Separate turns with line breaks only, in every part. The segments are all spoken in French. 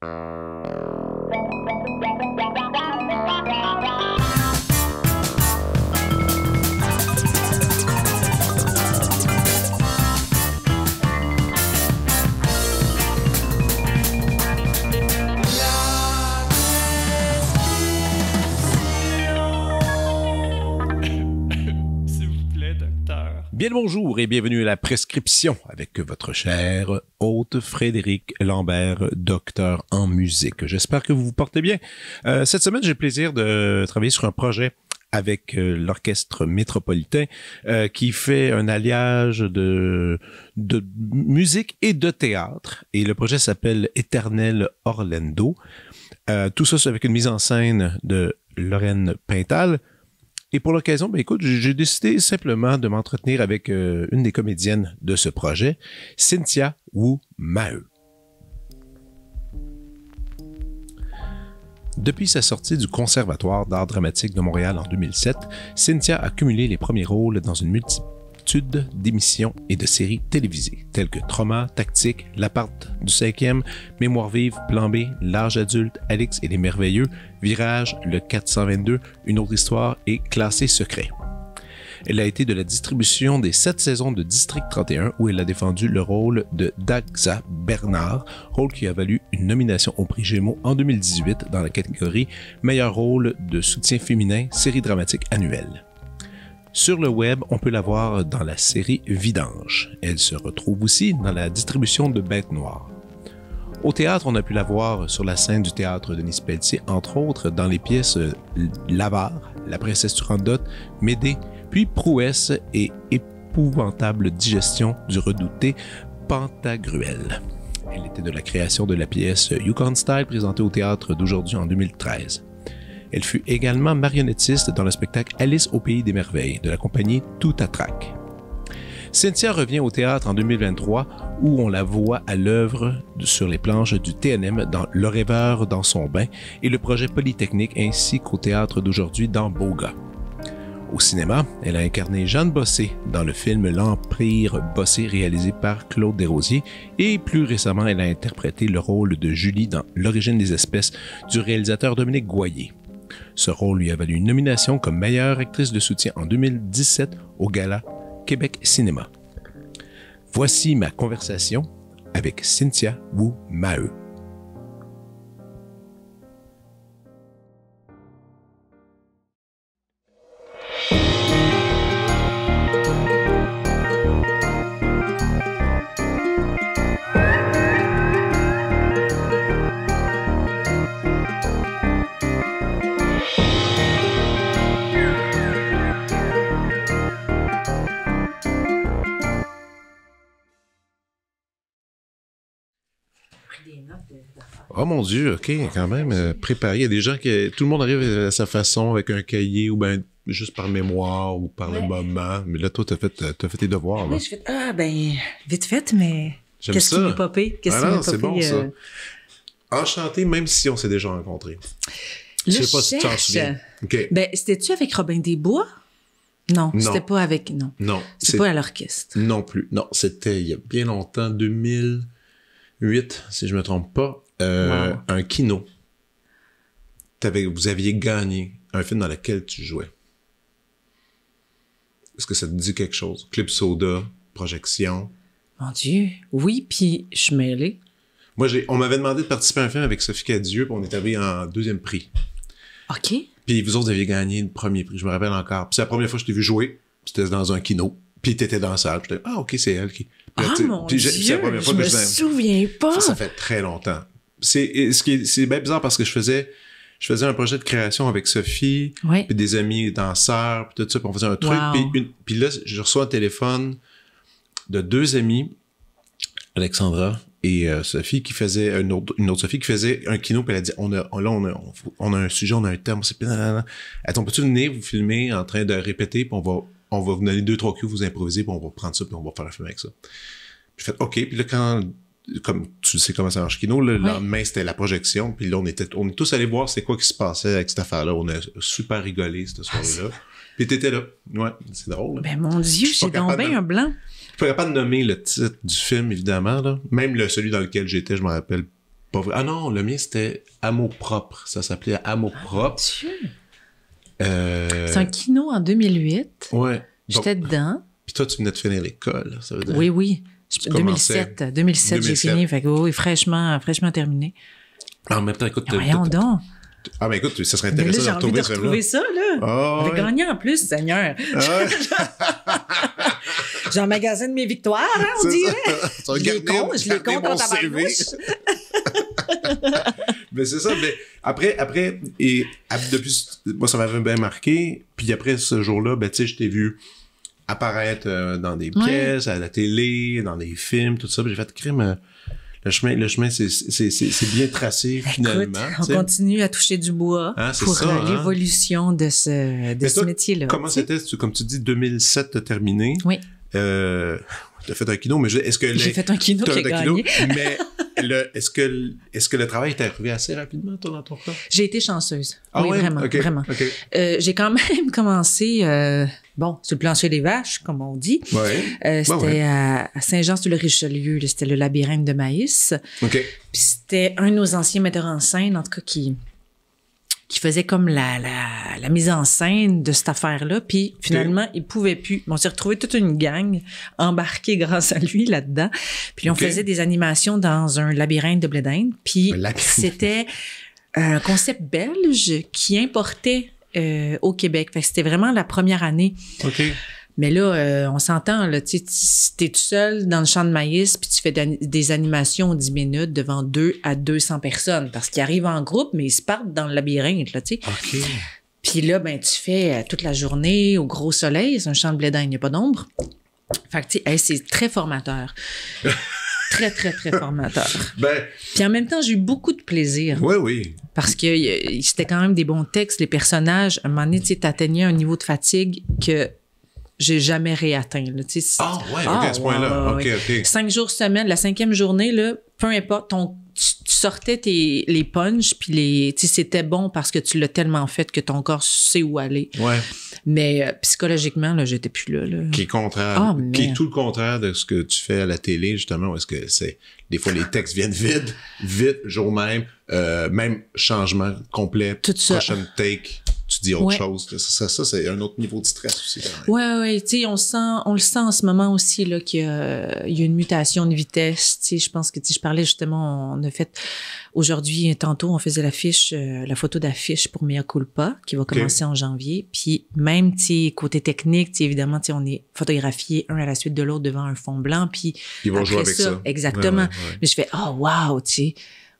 Uh... bonjour et bienvenue à la prescription avec votre cher hôte Frédéric Lambert, docteur en musique. J'espère que vous vous portez bien. Euh, cette semaine, j'ai le plaisir de travailler sur un projet avec euh, l'orchestre métropolitain euh, qui fait un alliage de, musique et de théâtre. Et le projet s'appelle Éternel Orlando. tout ça, avec une mise en scène de Lorraine Pintal et pour l'occasion, ben écoute, j'ai décidé simplement de m'entretenir avec euh, une des comédiennes de ce projet, Cynthia Wu Maheu. Depuis sa sortie du Conservatoire d'art dramatique de Montréal en 2007, Cynthia a cumulé les premiers rôles dans une multitude d'émissions et de séries télévisées, telles que Trauma, Tactique, L'appart du 5e, Mémoire vive, Plan B, L'âge adulte, Alix et les merveilleux, Virage, Le 422, Une autre histoire et Classé secret. Elle a été de la distribution des sept saisons de District 31 où elle a défendu le rôle de Daxa Bernard, rôle qui a valu une nomination au prix Gémeaux en 2018 dans la catégorie Meilleur rôle de soutien féminin, série dramatique annuelle. Sur le web, on peut la voir dans la série Vidange. Elle se retrouve aussi dans la distribution de Bête noire ». Au théâtre, on a pu la voir sur la scène du théâtre Denis Pelletier, entre autres dans les pièces L'Avare, La princesse randot »,« Médée, puis Prouesse et Épouvantable digestion du redouté Pantagruel. Elle était de la création de la pièce Yukon Style présentée au théâtre d'aujourd'hui en 2013. Elle fut également marionnettiste dans le spectacle Alice au pays des merveilles de la compagnie Tout trac». Cynthia revient au théâtre en 2023 où on la voit à l'œuvre sur les planches du TNM dans Le rêveur dans son bain et le projet Polytechnique ainsi qu'au théâtre d'aujourd'hui dans Boga Au cinéma, elle a incarné Jeanne Bossé dans le film L'Empire Bossé réalisé par Claude Desrosiers et plus récemment, elle a interprété le rôle de Julie dans L'origine des espèces du réalisateur Dominique Goyer. Ce rôle lui a valu une nomination comme meilleure actrice de soutien en 2017 au gala Québec Cinéma. Voici ma conversation avec Cynthia Wu Maheu. Oh mon Dieu, OK, quand même, euh, préparé. Il y a des gens qui. Tout le monde arrive à sa façon avec un cahier ou bien juste par mémoire ou par le moment. Mais là, toi, t'as fait, euh, as fait tes devoirs. Là. je
fais. Ah, ben, vite fait, mais. Qu'est-ce qui m'est popé? Qu'est-ce ah, c'est bon, ça. Euh?
Enchanté, même si on s'est déjà rencontrés.
Je sais pas si tu t'en souviens. OK. Ben, c'était-tu avec Robin Desbois? Non, non. c'était pas avec. Non. Non. C'est pas à l'orchestre.
Non plus. Non, c'était il y a bien longtemps, 2008, si je me trompe pas. Euh, un kino. vous aviez gagné un film dans lequel tu jouais. Est-ce que ça te dit quelque chose? Clip soda, projection.
Mon Dieu. Oui, puis je suis mêlée.
Moi, on m'avait demandé de participer à un film avec Sophie Cadieux, puis on est arrivé en deuxième prix. OK. Puis vous autres aviez gagné le premier prix, je me rappelle encore. Puis c'est la première fois que je t'ai vu jouer, c'était dans un kino. Puis t'étais dans la salle. J'étais, ah, OK, c'est elle qui. ah, mon Dieu, je me
souviens pas. ça
fait très longtemps c'est ce qui c'est bien bizarre parce que je faisais je faisais un projet de création avec Sophie, puis des amis danseurs, puis tout ça, puis on faisait un truc. Puis, là, je reçois un téléphone de deux amis, Alexandra et euh, Sophie, qui faisait une autre, Sophie qui faisait un kino, puis elle a dit on a, on, là, on a, on, a un sujet, on a un thème, c'est Attends, peux tu venir vous filmer en train de répéter, puis on va, on va vous donner deux, trois cues, vous improviser, puis on va prendre ça, puis on va faire un film avec ça. Puis je fais, OK, puis là, quand comme tu sais comment ça marche Kino, le lendemain, c'était la projection, puis là, on était on est tous allés voir c'est quoi qui se passait avec cette affaire-là. On a super rigolé cette ah, soirée-là. puis t'étais là. Ouais, c'est drôle. Hein.
Ben mon Dieu, j'ai tombé un blanc.
Je pourrais pas nommer le titre du film, évidemment. Là. Même le, celui dans lequel j'étais, je me rappelle pas. Ah non, le mien, c'était Amour propre. Ça s'appelait Amour propre. Ah, euh, c'est un
kino en 2008.
Ouais. J'étais dedans. Puis toi, tu venais de finir l'école. Ça veut dire... Oui, oui. 2007, 2007, j'ai fini.
Fait que, oui, fraîchement, fraîchement terminé.
Ah, en même temps, écoute. Voyons donc. Ah, mais écoute, ça serait ben intéressant de retrouver ça, là. Oh, ah, J'avais gagné
en plus, Seigneur. Ah, J'en magasine mes victoires, hein, on dirait.
Je les compte, je les compte en mais c'est ça. Mais après, après, et depuis, moi, ça m'avait bien marqué. Puis après ce jour-là, ben, tu sais, je t'ai vu apparaître euh, dans des pièces, à la télé, dans des films, tout ça. J'ai fait crime. Euh, le chemin, le chemin c'est bien tracé finalement. on continue
à toucher du bois ah, pour l'évolution hein. de ce, métier-là. Comment c'était,
comme tu dis, 2007 terminé? Oui. Euh, tu as fait un kino, mais est-ce que... J'ai fait un kino, j'ai gagné. mais est-ce que, est que le travail est arrivé assez
rapidement, toi, dans ton cas? J'ai été chanceuse. Ah oui, vraiment, vraiment. Euh, j'ai quand même commencé bon, c'est le plancher des vaches, comme on dit. Euh, bah c'était à, Saint-Jean-sur-le-Richelieu, c'était le labyrinthe de maïs. c'était un de nos anciens metteurs en scène, en tout cas, qui, qui faisait comme la, mise en scène de cette affaire-là. Puis finalement, il il pouvait plus. On s'est retrouvé toute une gang embarquée grâce à lui là-dedans. Puis on faisait des animations dans un labyrinthe de blé Puis c'était un concept belge qui importait euh, au Québec. c'était vraiment la première année. Mais là, euh, on s'entend, là, tu es tout seul dans le champ de maïs, puis tu fais des animations 10 minutes devant 2 à 200 personnes, parce qu'ils arrivent en groupe, mais ils se partent dans le labyrinthe, là, tu Puis là, ben, tu fais euh, toute la journée au gros soleil, c'est un champ de blé il n'y a pas d'ombre. Fait que, c'est très formateur. très, très, très formateur. ben, Puis en même temps, j'ai eu beaucoup de plaisir. Oui, oui. Parce que c'était quand même des bons textes, les personnages. À un moment donné, tu atteignais un niveau de fatigue que j'ai jamais réatteint. ah, ouais, ah, OK, à ce point-là. Cinq jours semaine, la cinquième journée, là, peu importe, ton tu, sortais tes, les punches, puis les, c'était bon parce que tu l'as tellement fait que ton corps sait où aller. Ouais. Mais euh, psychologiquement, là, j'étais plus là.
Qui est contraire. Ah, qui tout le contraire de ce que tu fais à la télé, justement, est-ce que c'est. Des fois, les textes viennent vite, vite, jour même, euh, même changement complet, Tout prochaine take tu dis autre chose. Ça, ça, c'est un autre niveau de stress aussi.
Oui, oui. Tu sais, on, sent, on le sent en ce moment aussi qu'il y, y, a une mutation de vitesse. Tu je pense que je parlais justement, on a fait aujourd'hui, tantôt, on faisait l'affiche, euh, la photo d'affiche pour Mea Culpa qui va commencer en janvier. Puis même, côté technique, évidemment, tu on est photographié un à la suite de l'autre devant un fond blanc. Puis ils vont jouer avec ça. Exactement. Mais je fais, oh, wow, tu sais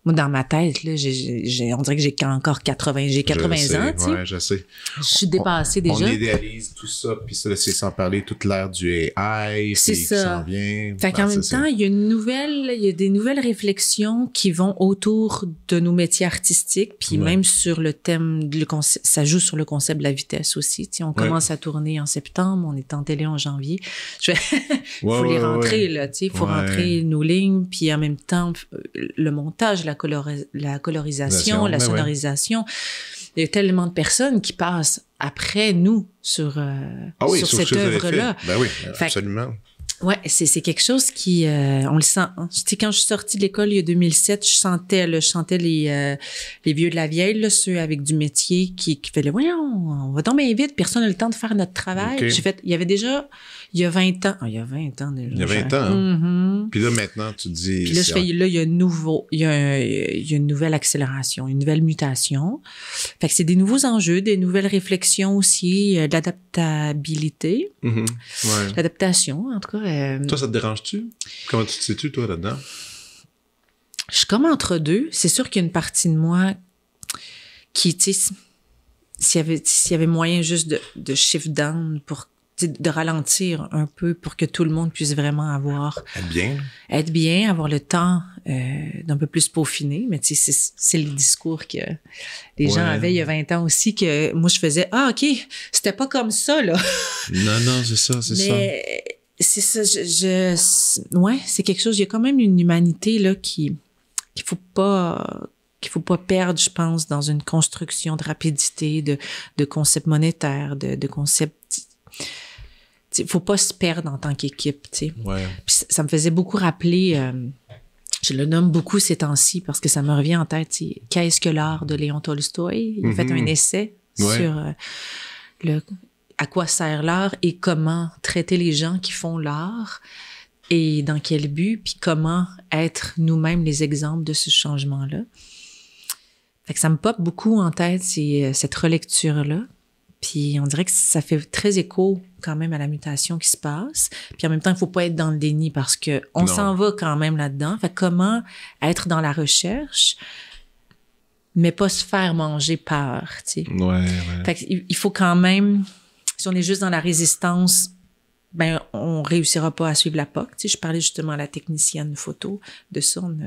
moi, dans ma tête, là, on dirait que j'ai encore 80, j'ai 80 ans. Tu sais. je sais. Je suis dépassée déjà. On
idéalise tout ça, puis ça, c'est sans parler toute l'ère du AI. C'est ça. vient, fait qu'en ben, même temps,
il y, a une nouvelle, il y a des nouvelles réflexions qui vont autour de nos métiers artistiques, puis même sur le thème, ça joue sur le concept de la vitesse aussi. Tu sais, on commence à tourner en septembre, on est en télé en janvier. Il faut les rentrer, là, tu sais, faut rentrer nos lignes, puis en même temps, le montage, la, la colorisation, la ben sonorisation. Il y a tellement de personnes qui passent après nous sur, euh, ah sur, cette œuvre-là. Ben oui, absolument. c'est quelque chose qui, euh, on le sent. Quand je suis sortie de l'école il y a 2007, je sentais, je les, euh, les vieux de la vieille, là, ceux avec du métier qui, qui faisaient, voyons, on va tomber vite, personne n'a le temps de faire notre travail. il y avait déjà il y a 20 ans. Ah, il y a 20 ans déjà. Il y a 20 ans. Hein. Mm-hmm.
Puis là, maintenant, tu dis. Puis là,
il y a nouveau, il une nouvelle accélération, une nouvelle mutation. Fait que c'est des nouveaux enjeux, des nouvelles réflexions aussi, euh, d'adaptabilité.
Mm-hmm.
L'adaptation, en tout cas. Euh, toi, ça te
dérange-tu? Comment tu te situes, toi, là-dedans?
Je suis comme entre deux. C'est sûr qu'il y a une partie de moi qui, tu sais, s'il y avait, moyen juste de, de shift down pour de ralentir un peu pour que tout le monde puisse vraiment avoir être bien être bien avoir le temps euh, d'un peu plus peaufiner mais tu sais c'est le discours que les gens avaient il y a 20 ans aussi que moi je faisais ah OK c'était pas comme ça là
non non c'est ça c'est ça
c'est ça je, ouais c'est quelque chose il y a quand même une humanité là qui qu'il faut pas qu'il faut pas perdre, je pense, dans une construction de rapidité, de, de concepts monétaires, de, de concepts faut pas se perdre en tant qu'équipe, ça me faisait beaucoup rappeler, euh, je le nomme beaucoup ces temps-ci parce que ça me revient en tête, Qu'est-ce que l'art de Léon Tolstoï? Il a fait mm-hmm. un essai sur euh, le, à quoi sert l'art et comment traiter les gens qui font l'art et dans quel but, puis comment être nous-mêmes les exemples de ce changement-là. ça me pop beaucoup en tête, euh, cette relecture-là. Puis on dirait que ça fait très écho quand même à la mutation qui se passe. Puis en même temps, il faut pas être dans le déni parce que on s'en va quand même là-dedans. Fait comment être dans la recherche, mais pas se faire manger par, tu sais. Ouais, ouais. Fait il faut quand même, si on est juste dans la résistance, ben on réussira pas à suivre la POC. Tu sais, je parlais justement à la technicienne photo de ça. Euh,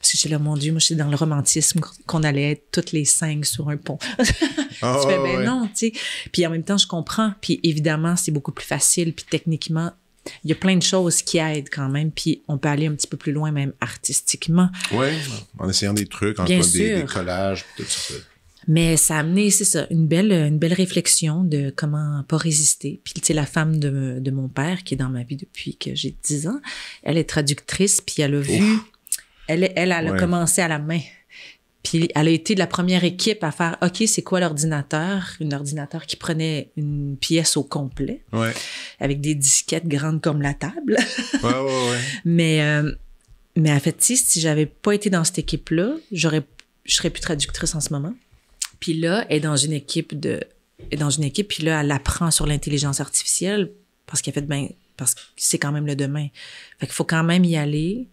parce que j'étais là, mon Dieu, moi, j'étais dans le romantisme qu'on allait être toutes les cinq sur un pont. tu ah, fais, ben non, tu sais. Puis en même temps, je comprends. Puis évidemment, c'est beaucoup plus facile. Puis techniquement, il y a plein de choses qui aident quand même, puis on peut aller un petit peu plus loin, même artistiquement.
Oui, en essayant des trucs, en Bien des, des, collages, tout ça.
Mais ça a amené, c'est ça, une belle, une belle réflexion de comment pas résister. Puis, tu sais, la femme de, de, mon père, qui est dans ma vie depuis que j'ai 10 ans, elle est traductrice, puis elle a vu elle, a commencé à la main. Puis elle a été de la première équipe à faire OK, c'est quoi l'ordinateur Un ordinateur qui prenait une pièce au complet, avec des disquettes grandes comme la table. mais, euh, mais en fait, si j'avais pas été dans cette équipe-là, j'aurais, je serais plus traductrice en ce moment. Puis là, elle est dans une équipe de est dans une équipe, puis là, elle apprend sur l'intelligence artificielle parce qu'elle fait ben parce que c'est quand même le demain. Fait qu'il faut quand même y aller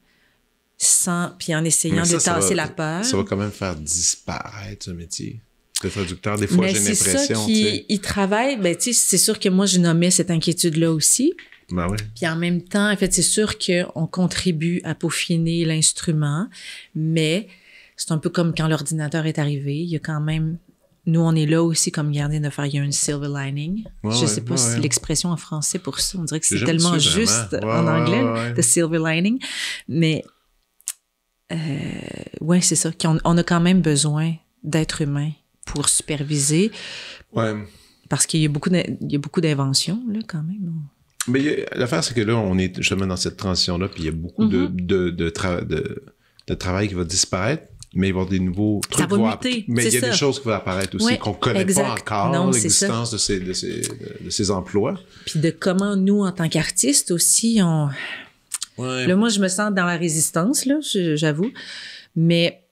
puis en essayant de tasser la peur. Ça va
quand même faire disparaître ce métier. Le traducteur, des fois, j'ai l'impression. Qui,
il travaille, ben, c'est sûr que moi, je nommais cette inquiétude-là aussi. Ben puis en même temps, en fait, c'est sûr qu'on contribue à peaufiner l'instrument, mais c'est un peu comme quand l'ordinateur est arrivé. Il y a quand même. Nous, on est là aussi comme gardien de faire. Il y a une silver lining. je ne sais pas si si l'expression en français pour ça. On dirait que c'est tellement juste en anglais, the silver lining. Mais euh, ouais, c'est ça, qu'on on a quand même besoin d'êtres humains pour superviser. Parce qu'il y a beaucoup, il y a beaucoup d'inventions, là, quand même.
Mais l'affaire, c'est que là, on est justement dans cette transition-là, puis il y a beaucoup de, mm-hmm. de, de, de, travail qui va disparaître, mais il va y avoir des nouveaux trucs. Ça va muter, mais il y a des choses qui vont apparaître aussi, qu'on ne connaît pas encore, l'existence de ces, de, ces, de ces emplois.
Puis de comment nous, en tant qu'artistes aussi, on Là, moi, je me sens dans la résistance, là, j'avoue. Mais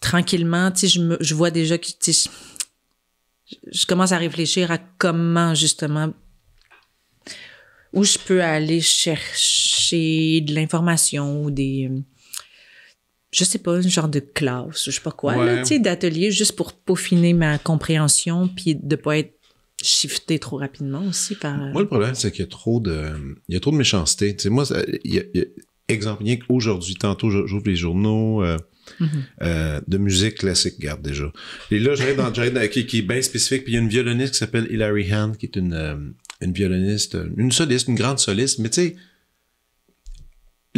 tranquillement, tu sais, je, me, je vois déjà que, tu je, commence à réfléchir à comment, justement, où je peux aller chercher de l'information ou des je sais pas, une genre de classe, je sais pas quoi, ouais. tu sais, d'atelier juste pour peaufiner ma compréhension puis de pas être shifter trop rapidement aussi par. Euh, moi, le
problème, c'est qu'il y a trop de, il y a trop de méchanceté. Tu moi, il y a, exemple, qu'aujourd'hui, tantôt, j'ouvre les journaux. Euh, mhm. euh, de musique classique, garde déjà. Et là, j'arrive dans le qui, qui est bien spécifique, puis il y a une violoniste qui s'appelle Hilary Hand, qui est une, violoniste, une soliste, une grande soliste, mais tu sais,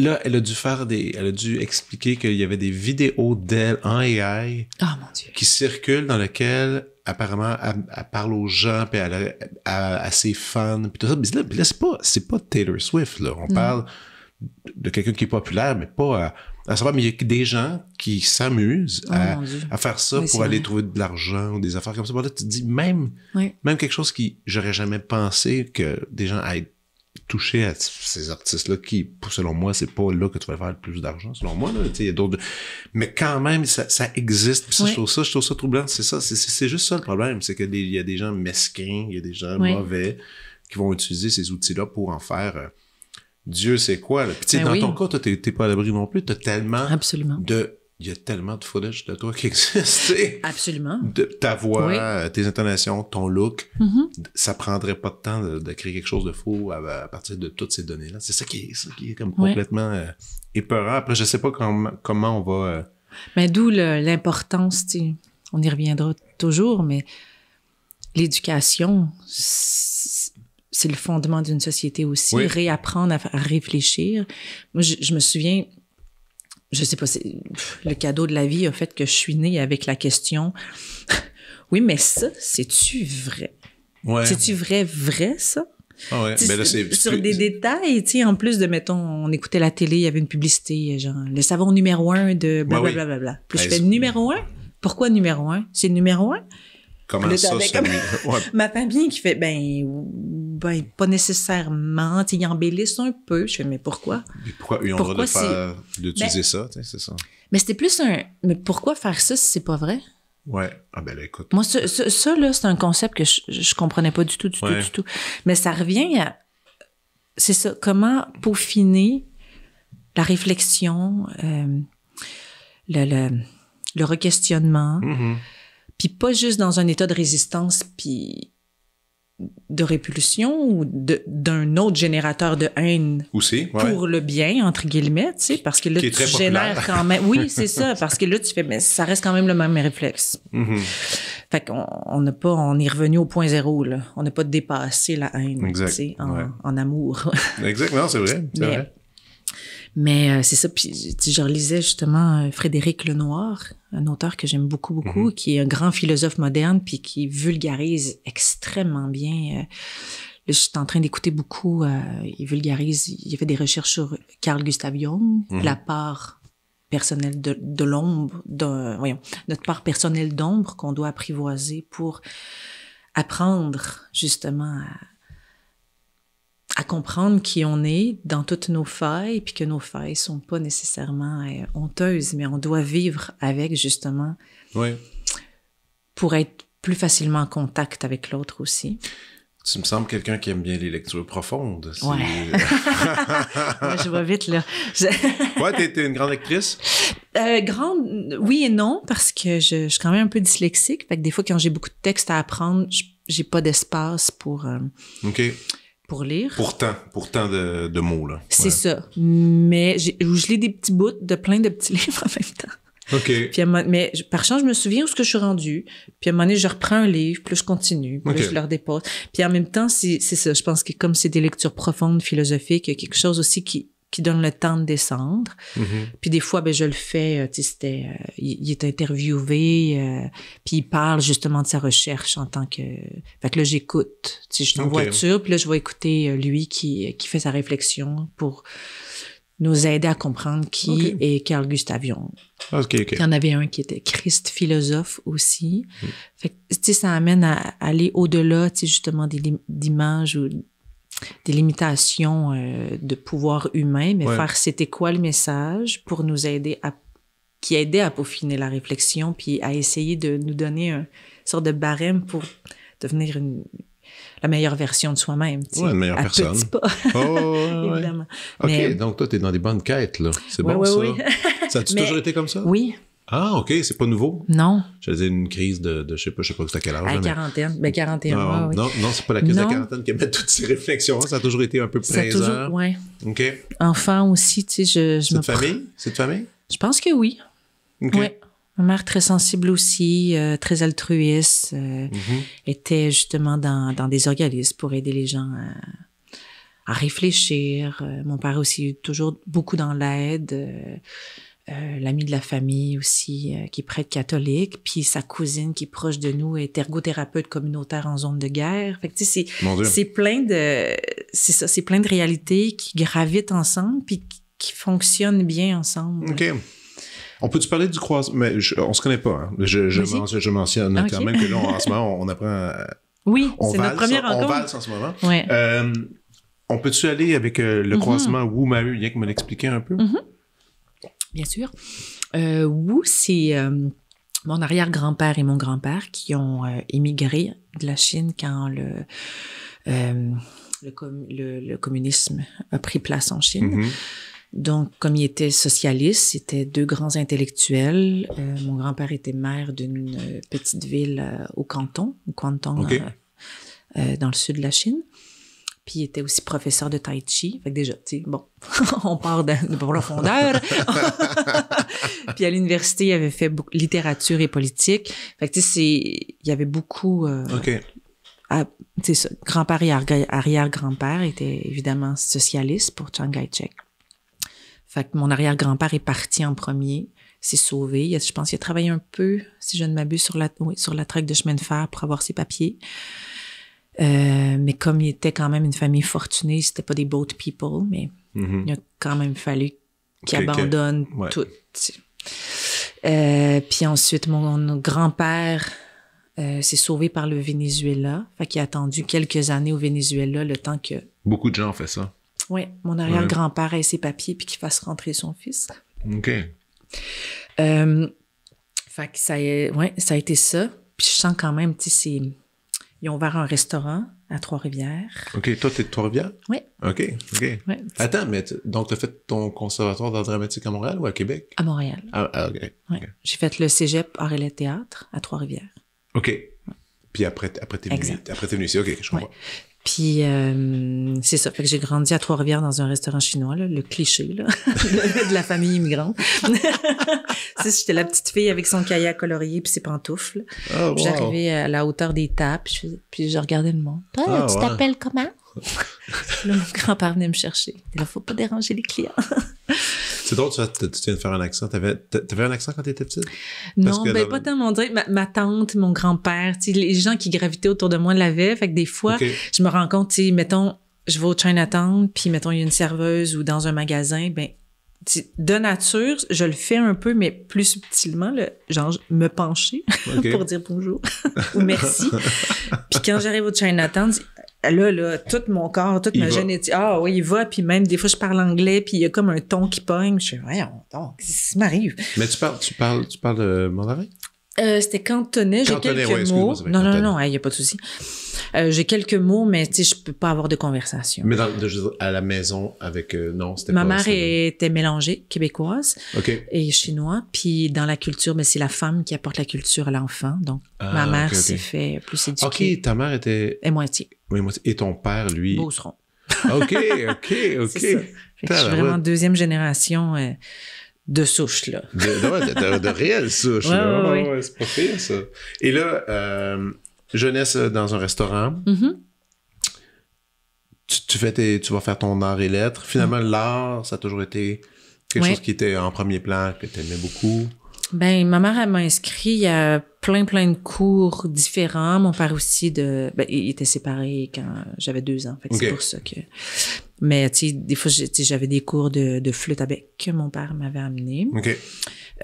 Là, elle a dû faire des. Elle a dû expliquer qu'il y avait des vidéos d'elle en AI ah, qui circulent dans lesquelles apparemment, elle, parle aux gens, puis à, ses fans, puis tout ça. Mais là, c'est pas, Taylor Swift, là. On parle de quelqu'un qui est populaire, mais pas à, savoir, mais il y a des gens qui s'amusent oh, à, faire ça pour aller trouver de l'argent ou des affaires comme ça. là, tu dis, même, même quelque chose qui, j'aurais jamais pensé que des gens aient toucher à ces artistes-là qui, selon moi, c'est pas là que tu vas faire le plus d'argent, selon moi, là, il y a d'autres... Mais quand même, ça, existe, ça, je trouve ça, je troublant, c'est ça, c'est juste ça le problème, c'est qu'il y a des gens mesquins, il y a des gens mauvais qui vont utiliser ces outils-là pour en faire... Euh, Dieu sait quoi. Là. Puis, ben dans ton cas, tu pas à l'abri non plus. T'as tellement de il y a tellement de footage de toi qui existe. Absolument. De ta voix, tes intonations, ton look. Mm-hmm. Ça prendrait pas de temps de, créer quelque chose de faux à, partir de toutes ces données-là. C'est ça qui est, ça qui est comme complètement euh, épeurant. Après, je sais pas comment on va. Euh,
mais d'où l'importance, on y reviendra toujours, mais l'éducation, c'est le fondement d'une société aussi. Réapprendre à, réfléchir. Moi, je me souviens, je sais pas, c'est le cadeau de la vie a fait que je suis née avec la question Oui, mais ça, c'est-tu vrai? Ouais. C'est-tu vrai, vrai, ça?
Ah ouais. Ben là, sur des
détails, tu sais, en plus de, mettons, on écoutait la télé, il y avait une publicité, genre, le savon numéro un de blablabla. Bla, bla, bla, Puis je ben, fais numéro un? Pourquoi numéro un? C'est numéro un? Comment ça, Ma famille qui fait, ben, ben pas nécessairement. Ils embellissent un peu. Je fais, mais pourquoi?
pourquoi ils ont le droit d'utiliser ben, ça? C'est ça.
Mais c'était plus un. Mais pourquoi faire ça si c'est pas vrai?
Ouais. Ah ben écoute.
Moi, ça, là, c'est un concept que je, je, comprenais pas du tout, du tout, du tout. Mais ça revient à. C'est ça. Comment peaufiner la réflexion, euh, le, le, le requestionnement. Mm-hmm puis pas juste dans un état de résistance, puis de répulsion ou d'un autre générateur de haine Aussi, pour le bien entre guillemets tu sais parce que là tu génères quand même oui c'est ça parce que là tu fais mais ça reste quand même le même réflexe mm-hmm. fait qu'on n'a pas on est revenu au point zéro là on n'a pas dépassé la haine en, amour
exactement c'est vrai
mais euh, c'est ça. Puis je relisais justement euh, Frédéric Lenoir, un auteur que j'aime beaucoup, beaucoup, mhm. qui est un grand philosophe moderne, puis qui vulgarise extrêmement bien. Euh, je suis en train d'écouter beaucoup, il vulgarise, il fait des recherches sur Carl Gustav Jung, mhm. la part personnelle de, de l'ombre, de, voyons, notre part personnelle d'ombre qu'on doit apprivoiser pour apprendre justement à à comprendre qui on est dans toutes nos failles, puis que nos failles sont pas nécessairement euh, honteuses, mais on doit vivre avec justement pour être plus facilement en contact avec l'autre aussi.
Tu me sembles quelqu'un qui aime bien les lectures profondes. Ouais. Euh. je vois vite, là. ouais, t'es, une grande actrice?
Euh, grande, oui et non, parce que je, suis quand même un peu dyslexique. Fait que des fois, quand j'ai beaucoup de textes à apprendre, j'ai pas d'espace pour. OK pour lire.
Pourtant, pourtant de, mots, là. C'est ça.
Mais je lis des petits bouts de plein de petits livres en même temps. OK. mais par chance, je me souviens où ce que je suis rendue. Puis à un moment donné, je reprends un livre, plus je continue, puis je le dépose. Puis en même temps, c'est ça. Je pense que comme c'est des lectures profondes, philosophiques, il y a quelque chose aussi qui, qui donne le temps de descendre. Mm-hmm. Puis des fois, ben, je le fais, euh, tu sais, euh, il, est interviewé, euh, puis il parle justement de sa recherche en tant que... Fait que là, j'écoute, tu sais, je suis en voiture, puis là, je vais écouter lui qui, qui fait sa réflexion pour nous aider à comprendre qui est Carl Gustav Jung. ok. il y en avait un qui était Christ philosophe aussi. Mm. Fait tu sais, ça amène à aller au-delà, tu sais, justement, d'images ou des limitations euh, de pouvoir humain, mais faire c'était quoi le message pour nous aider à qui aidait à peaufiner la réflexion, puis à essayer de nous donner une sorte de barème pour devenir la meilleure version de soi-même. Tu meilleure personne. pas. Évidemment. OK, donc
toi, tu es dans des bonnes quêtes, là. C'est bon, ça? ça a-tu toujours été comme ça? Oui, ah, OK, c'est pas nouveau? Non. Je dire une crise de, de, je sais pas, je sais pas à quel âge. À la
quarantaine, mais, ben, 41 non, ah, oui. non,
non, c'est pas la crise de la quarantaine qui met toutes ces réflexions. Ça a toujours été un peu présent. Ça a toujours, ouais. OK.
Enfant aussi, tu sais, je, je me... C'est famille? C'est de famille? Je pense que oui. OK. Ouais. Ma mère très sensible aussi, euh, très altruiste, euh, mm-hmm. était justement dans, dans, des organismes pour aider les gens à, réfléchir. Euh, mon père aussi toujours beaucoup dans l'aide euh, l'ami de la famille aussi euh, qui est prêtre catholique, puis sa cousine qui est proche de nous est ergothérapeute communautaire en zone de guerre. Fait que, tu c'est plein de c'est ça, c'est plein de réalités qui gravitent ensemble puis qui fonctionnent bien ensemble.
On peut-tu parler du croisement? Mais je, on se connaît pas. Hein? Je, je, mentionne quand même que là, en ce moment, on apprend
Oui, c'est notre première rencontre. On valse en ce
moment. Euh, on peut-tu aller avec le mm-hmm. croisement wu y a que me l'expliquer un peu? Mm-hmm
bien sûr. Euh, Wu, c'est euh, mon arrière-grand-père et mon grand-père qui ont immigré euh, émigré de la Chine quand euh, le, communisme a pris place en Chine. Mm-hmm. Donc, comme ils étaient socialistes, c'était deux grands intellectuels. mon grand-père était maire d'une petite ville au canton, au dans le sud de la Chine. Puis il était aussi professeur de tai chi. Fait que déjà, tu sais, bon, on part de, de profondeur. puis à l'université, il avait fait littérature et politique. Fait que tu sais, il y avait beaucoup. Euh, OK. Grand-père et arrière-grand-père étaient évidemment socialistes pour Chiang Kai-shek. Fait que mon arrière-grand-père est parti en premier, s'est sauvé. je pense qu'il a travaillé un peu, si je ne m'abuse, sur la, sur la traque de chemin de fer pour avoir ses papiers. Euh, mais comme il était quand même une famille fortunée, c'était pas des boat people, mais mm-hmm. il a quand même fallu qu'il abandonne tout. Euh, puis ensuite, mon grand-père euh, s'est sauvé par le Venezuela. Fait qu'il a attendu quelques années au Venezuela, le temps que...
Beaucoup de gens ont fait ça.
Oui, mon arrière-grand-père a ses papiers puis qu'il fasse rentrer son fils. OK. fait que ça, ouais, ça a été ça. Puis je sens quand même, tu sais, c'est ils ont ouvert un restaurant à Trois-Rivières.
OK, toi, t'es de Trois-Rivières? Oui. OK, OK. Attends, mais donc, t'as fait ton conservatoire d'art dramatique à Montréal ou à Québec? À Montréal. Ah, ah OK.
J'ai fait le cégep le Théâtre à Trois-Rivières.
OK. Puis après, après t'es venu, ici. OK, je
comprends. Puis euh, c'est ça. Fait que j'ai grandi à Trois-Rivières dans un restaurant chinois, le cliché là, de la famille immigrante. j'étais la petite fille avec son cahier colorié ses pantoufles. Ah, j'arrivais à la hauteur des tables, puis je, regardais le monde. Ah, tu t'appelles comment là, mon grand-père venait me chercher. Il ne faut pas déranger les clients.
C'est drôle, tu, viens de faire un accent. T'avais, un accent quand tu étais petite? non, ben, pas
tellement. dire. Ma, tante, mon grand-père, les gens qui gravitaient autour de moi l'avaient. Fait que des fois, je me rends compte, mettons, je vais au Chinatown, puis mettons, il y a une serveuse ou dans un magasin, ben de nature, je le fais un peu, mais plus subtilement, genre me pencher pour dire bonjour ou merci. puis quand j'arrive au Chinatown, là, là, tout mon corps, toute ma génétique, ah oui, il va, puis même des fois, je parle anglais, puis il y a comme un ton qui pogne. Je suis, ouais, donc, ça m'arrive?
Mais tu parles, tu parles, tu parles euh, mandarin?
Euh, c'était cantonais. J'ai quelques mots. Non, non, non, il n'y a pas de souci. Euh, j'ai quelques mots, mais tu sais, je peux pas avoir de conversation. Mais
à la maison avec euh, non, c'était Ma mère
était mélangée, québécoise et chinois. Puis dans la culture, mais ben, c'est la femme qui apporte la culture à l'enfant. Donc ah, ma mère s'est fait plus éduquer. Ok,
ta mère était. Et moitié. Oui, moitié. Et ton père, lui. Beauceron. Ah, ok, ok, ok. je suis vraiment
deuxième génération de souche, là. de,
souche, c'est pas pire, ça. Et là, euh, jeunesse euh, dans un restaurant. Mm-hmm. tu, fais tu vas faire ton art et lettres. Finalement, l'art, ça a toujours été quelque chose qui était en premier plan, que tu aimais beaucoup.
Ben, ma mère, elle m'a inscrit à plein, plein de cours différents. Mon père aussi, de, ben, il était séparé quand j'avais deux ans. Fait c'est pour ça que. Mais, tu sais, des fois, j'avais des cours de, de, flûte avec que mon père m'avait amené. OK.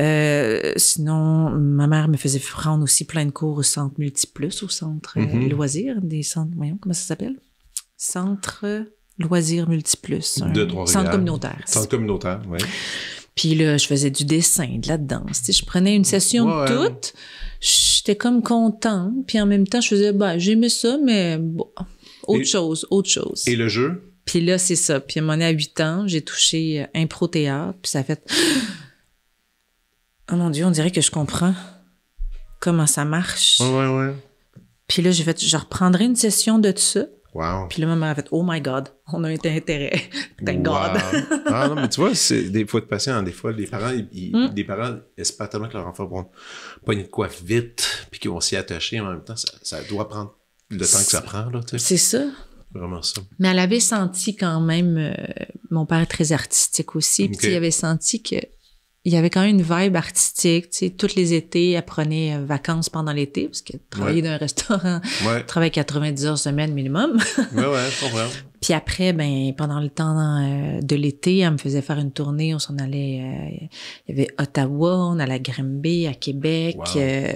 Euh, sinon, ma mère me faisait prendre aussi plein de cours au centre Multiplus, au centre euh, mhm. loisirs, des centres, voyons, comment ça s'appelle? Centre loisirs Multiplus. De Centre communautaire. Centre
communautaire, oui.
Puis là, je faisais du dessin, de la danse. je prenais une session toute. J'étais comme content. Puis en même temps, je faisais, bah, j'aimais ça, mais bon, autre chose, autre chose. Et le jeu? Puis là, c'est ça. Puis à mon à 8 ans, j'ai touché impro euh, théâtre. Puis ça fait, oh mon Dieu, on dirait que je comprends comment ça marche. Ouais, ouais, ouais. Puis là, j'ai fait, je reprendrai une session de ça. Wow. Puis le moment a fait Oh my God, on a un intérêt. Thank God. ah non, mais
tu vois, c'est des fois de patient, des fois, les parents, ils, les hmm? parents espèrent tellement que leur enfant vont pogner de quoi vite, puis qu'ils vont s'y attacher en même temps. Ça, doit prendre le temps que ça prend, C'est ça. Vraiment ça.
Mais elle avait senti quand même, euh, mon père est très artistique aussi, puis il avait senti que il y avait quand même une vibe artistique, tu sais, tous les étés, elle prenait euh, vacances pendant l'été, parce que travailler dans un restaurant, travailler 90 heures semaine minimum. ouais, ouais, c'est vrai. Puis après, ben pendant le temps euh, de l'été, elle me faisait faire une tournée. On s'en allait, euh, il y avait Ottawa, on allait à Grimby, à Québec.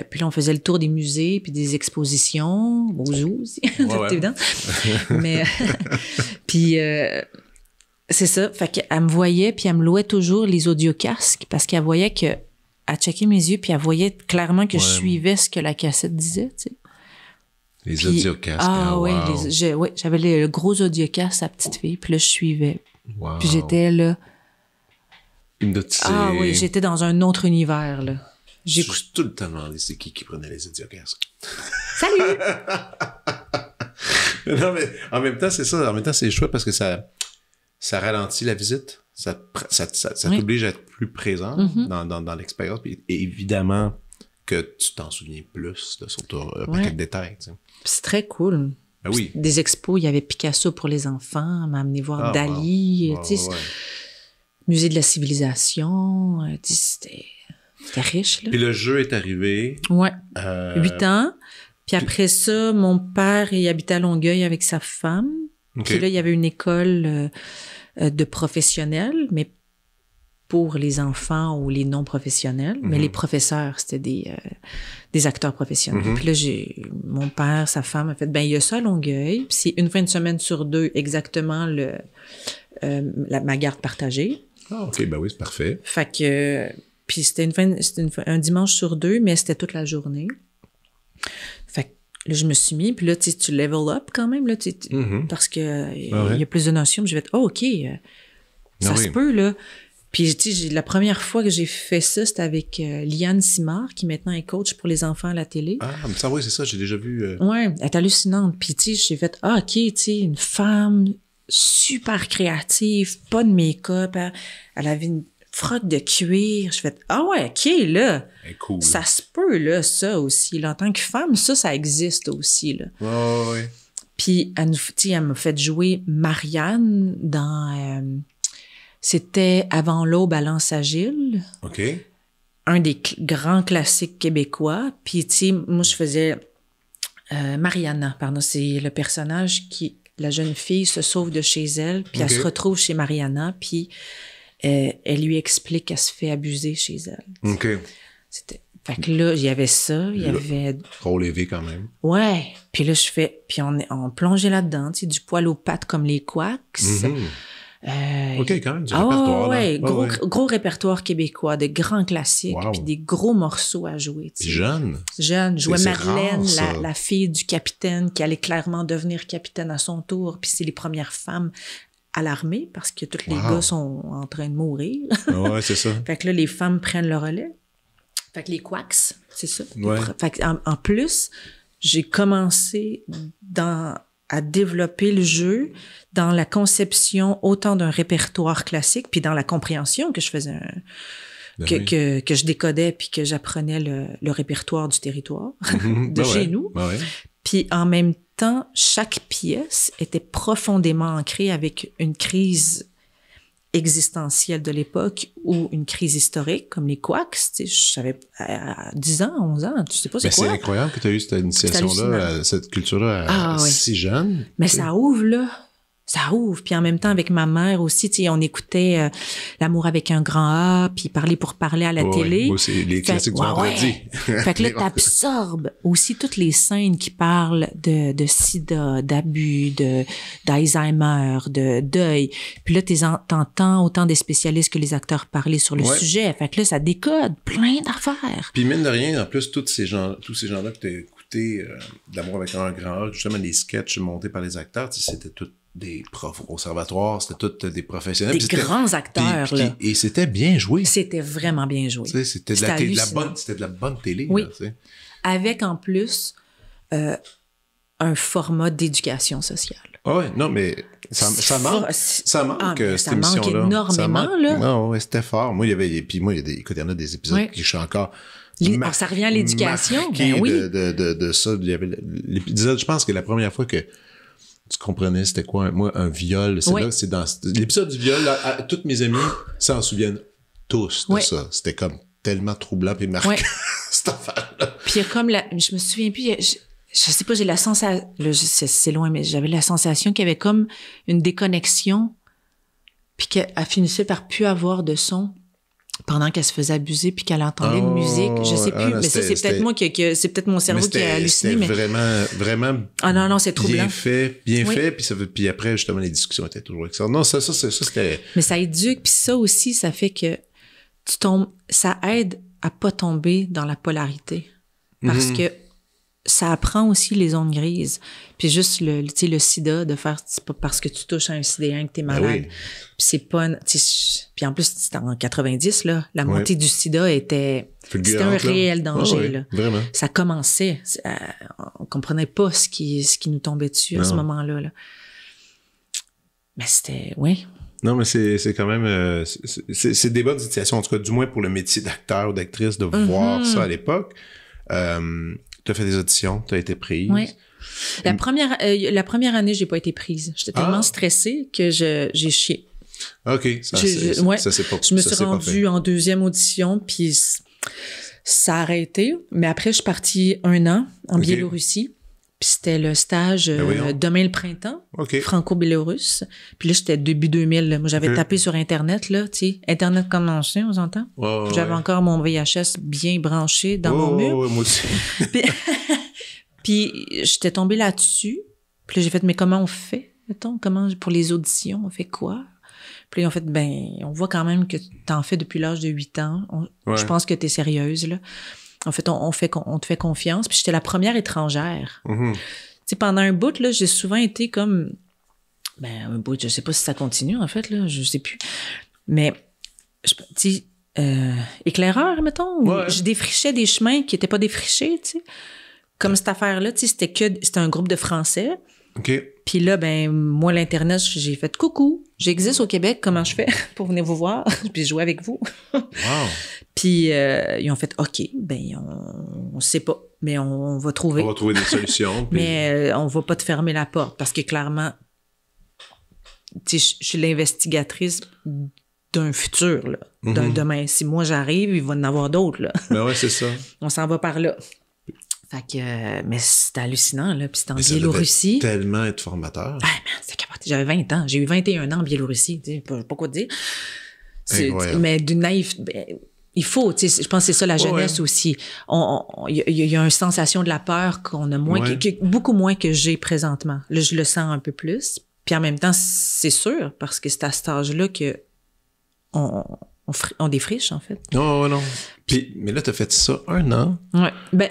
puis là, on faisait le tour des musées, puis des expositions, Beau zoo aussi, évident. Mais puis c'est ça. Fait qu'elle me voyait, puis elle me louait toujours les audiocasques parce qu'elle voyait que. Elle checkait mes yeux, puis elle voyait clairement que je suivais ce que la cassette disait, tu sais. Les audiocasques. Ah, ah oui, j'avais le gros audiocasque à petite fille, puis là, je suivais. Puis j'étais là.
Ah oui, j'étais
dans un autre univers, là.
J'écoute tout le temps demandé c'est qui qui prenait les audiocasques. Salut! non, mais en même temps, c'est ça. En même temps, c'est chouette parce que ça ça ralentit la visite. Ça, t'oblige à être plus présent mm-hmm. dans, l'expérience. Et, évidemment que tu t'en souviens plus de, sur ton euh, détails.
C'est très cool. Ben des expos, il y avait Picasso pour les enfants, m'a amené voir ah, Dali, Musée de la civilisation, euh, c'était riche. Là. Puis
le jeu est arrivé.
Oui, euh, Huit ans. Puis après ça, mon père, il habitait à Longueuil avec sa femme. Puis là, il y avait une école euh, euh, de professionnels, mais pour les enfants ou les non-professionnels, mais les mhm. professeurs, c'était des, euh, des acteurs professionnels. Mhm. Puis là, j'ai, mon père, sa femme a fait, ben il y a ça à Longueuil, puis c'est une fin de semaine sur deux exactement le, la, ma garde partagée. Ah, OK,
ben oui, c'est parfait.
Fait que, puis c'était une fin, c'était un dimanche sur deux, mais c'était toute la journée. Là, je me suis mis, puis là, tu, level up quand même, là, mm-hmm. parce que euh, ah il y a plus de notions. je vais être, oh, OK, euh, ah ça se peut, là. Puis, tu la première fois que j'ai fait ça, c'était avec euh, Liane Simard, qui maintenant est coach pour les enfants à la télé. Ah, mais ça, oui, c'est ça, j'ai déjà vu. Oui, elle est hallucinante. Puis, tu j'ai fait, ah, OK, une femme super créative, pas de make-up. Hein. elle avait une frotte de cuir. Je fais Ah ouais, OK, là. Ben, cool. Ça se peut, là, ça aussi. En tant que femme, ça, ça existe aussi. Là. oui, ouais. Puis elle nous elle m'a fait jouer Marianne dans. Euh, c'était Avant l'eau, balance Agile. OK. Un des grands classiques québécois. Puis, tu sais, moi, je faisais. Euh, Mariana, pardon, c'est le personnage qui. La jeune fille se sauve de chez elle, puis elle se retrouve chez Mariana, puis euh, elle lui explique qu'elle se fait abuser chez elle. OK. C'était... Fait que là, il y avait ça, il y avait...
Trop élevé quand même.
Ouais. Puis là, je fais... Puis on, on plongeait là-dedans, tu sais, du poil aux pattes comme les quacks. Mm-hmm. Euh, OK, quand même, du ah Ouais, Gros, répertoire québécois, de grands classiques, puis des gros morceaux à jouer. jeune. Jeune. Jouait Marlène, la, la, fille du capitaine, qui allait clairement devenir capitaine à son tour, puis c'est les premières femmes à l'armée parce que tous les gars sont en train de mourir. Ah ouais, c'est ça. fait que là, les femmes prennent le relais. Fait que les quacks, c'est ça. Ouais. Fait que en, plus, j'ai commencé dans, à développer le jeu dans la conception autant d'un répertoire classique, puis dans la compréhension que je faisais,
ben que,
que, je décodais, puis que j'apprenais le, répertoire du territoire
mhm. de ben chez nous. Ben ouais.
Puis en même temps, chaque pièce était profondément ancrée avec une crise existentielle de l'époque ou une crise historique comme les Quacks. je savais à 10 ans, 11 ans, tu sais pas c'est ben, quoi. C'est
incroyable que tu aies eu cette initiation-là, cette culture-là ah, si jeune. Mais ça
ouvre là ça ouvre. Puis en même temps, avec ma mère aussi, tu on écoutait euh, L'amour avec un grand A, puis Parler pour parler à la ouais, télé. Ouais, les classiques du vendredi. fait que là, t'absorbes aussi toutes les scènes qui parlent de, de sida, d'abus, de, d'Alzheimer, de deuil. Puis là, t'entends autant des spécialistes que les acteurs parler sur le sujet. Fait que là, ça décode plein d'affaires.
Puis mine de rien, en plus, tous ces gens, tous ces gens-là que t'as écoutés, euh, L'amour avec un grand A, justement, les sketchs montés par les acteurs, c'était tout des profs au conservatoire, c'était tous euh, des professionnels. Des grands acteurs, là. et c'était bien joué.
C'était vraiment bien joué. C'était de, la, bonne,
c'était de la bonne télé. Oui.
Avec en plus euh, un format d'éducation sociale.
Ah ouais, non, mais ça, manque, ça manque ah, euh, cette ça émission-là. Manque énormément, là. Non, ah ouais, c'était fort. Moi, il y avait, puis moi, il y a des, il y en a des épisodes qui je suis encore... Alors, ça revient à
l'éducation. bien oui.
De, ça. Il y avait l'épisode, je pense que la première fois que tu comprenais c'était quoi moi un viol c'est là c'est dans l'épisode du viol toutes mes amies s'en souviennent tous de ça c'était comme tellement troublant et marquant cette
affaire là puis comme la, je me souviens plus je, sais pas j'ai la sensation c'est loin mais j'avais la sensation qu'il y avait comme une déconnexion puis qu'elle finissait par plus avoir de son pendant qu'elle se faisait abuser puis qu'elle entendait de une musique, je oh, sais plus, ah mais ça c'est peut-être moi qui, c'est peut-être mon cerveau qui a halluciné mais
vraiment vraiment
Ah non non, c'est troublant. Bien
fait, bien fait puis ça puis après justement les discussions étaient toujours excellentes. Non, ça ça ça, c'était
Mais ça éduque puis ça aussi ça fait que tu tombes ça aide à pas tomber dans la polarité parce mhm. que ça apprend aussi les ondes grises. Puis juste le, tu le sida, de faire, c'est pas parce que tu touches à un sidéen que t'es ben malade. Puis c'est pas, puis en plus, c'était en 90, là, la montée du sida était, c'était un réel ah danger, là. Ça commençait. Euh, on comprenait pas ce qui, ce qui nous tombait dessus à ce moment-là, là. Mais c'était, oui.
Non, mais c'est quand même. Euh, c'est des bonnes situations, en tout cas, du moins pour le métier d'acteur ou d'actrice, de voir mhm. ça à l'époque. Euh, tu as fait des auditions, tu as été prise. Oui.
La première, euh, la première année, j'ai pas été prise. J'étais ah. tellement stressée que j'ai chié.
OK, ça, c'est ouais, ça, je me suis rendue
en deuxième audition, puis ça a arrêté. Mais après, je suis partie un an en Biélorussie. Puis c'était le stage ben euh, Demain le printemps, franco bélorusse Puis là, j'étais début 2000. Moi, j'avais tapé sur Internet, là, tu Internet comme l'ancien, on s'entend? Oh, j'avais encore mon VHS bien branché dans mon mur. puis, j'étais tombée là-dessus. Puis là, j'ai fait, mais comment on fait, mettons? Comment, pour les auditions, on fait quoi? Puis en fait, ben, on voit quand même que t'en fais depuis l'âge de 8 ans. Je pense que t'es sérieuse, là en fait, on, fait, te fait confiance. Puis j'étais la première étrangère.
Mm-hmm.
pendant un bout, là, j'ai souvent été comme, ben, un bout, je sais pas si ça continue, en fait, là, je sais plus. Mais, tu sais, euh, éclaireur, mettons, je défrichais des chemins qui n'étaient pas défrichés, tu Comme cette affaire-là, tu sais, c'était que, c'était un groupe de Français. OK. Puis là, ben moi, l'Internet, j'ai fait « Coucou, j'existe au Québec, comment je fais pour venir vous voir? puis jouer avec vous. Puis euh, ils ont fait « OK, ben on ne sait pas, mais on, va trouver. » On va trouver des solutions. Mais on euh, on va pas te fermer la porte parce que clairement, je suis l'investigatrice d'un futur, d'un mhm. demain. Si moi j'arrive, il va en avoir d'autres. Ben ouais, c'est ça. on s'en va par là. Fait que, mais c'est hallucinant, là. Puis c'était en Biélorussie.
tellement être formateur.
Ah, man, c'était J'avais 20 ans. J'ai eu 21 ans en Biélorussie. Tu sais, pas, quoi te dire. Mais du naïf... Ben, il faut, tu sais, je pense que c'est ça la jeunesse aussi. Il on, y, a une sensation de la peur qu'on a moins, beaucoup moins que j'ai présentement. Là, je le sens un peu plus. Puis en même temps, c'est sûr, parce que c'est à cet âge-là que on, on, défriche, en fait.
Non, non. mais là, tu fait ça un an.
Oui. Ben,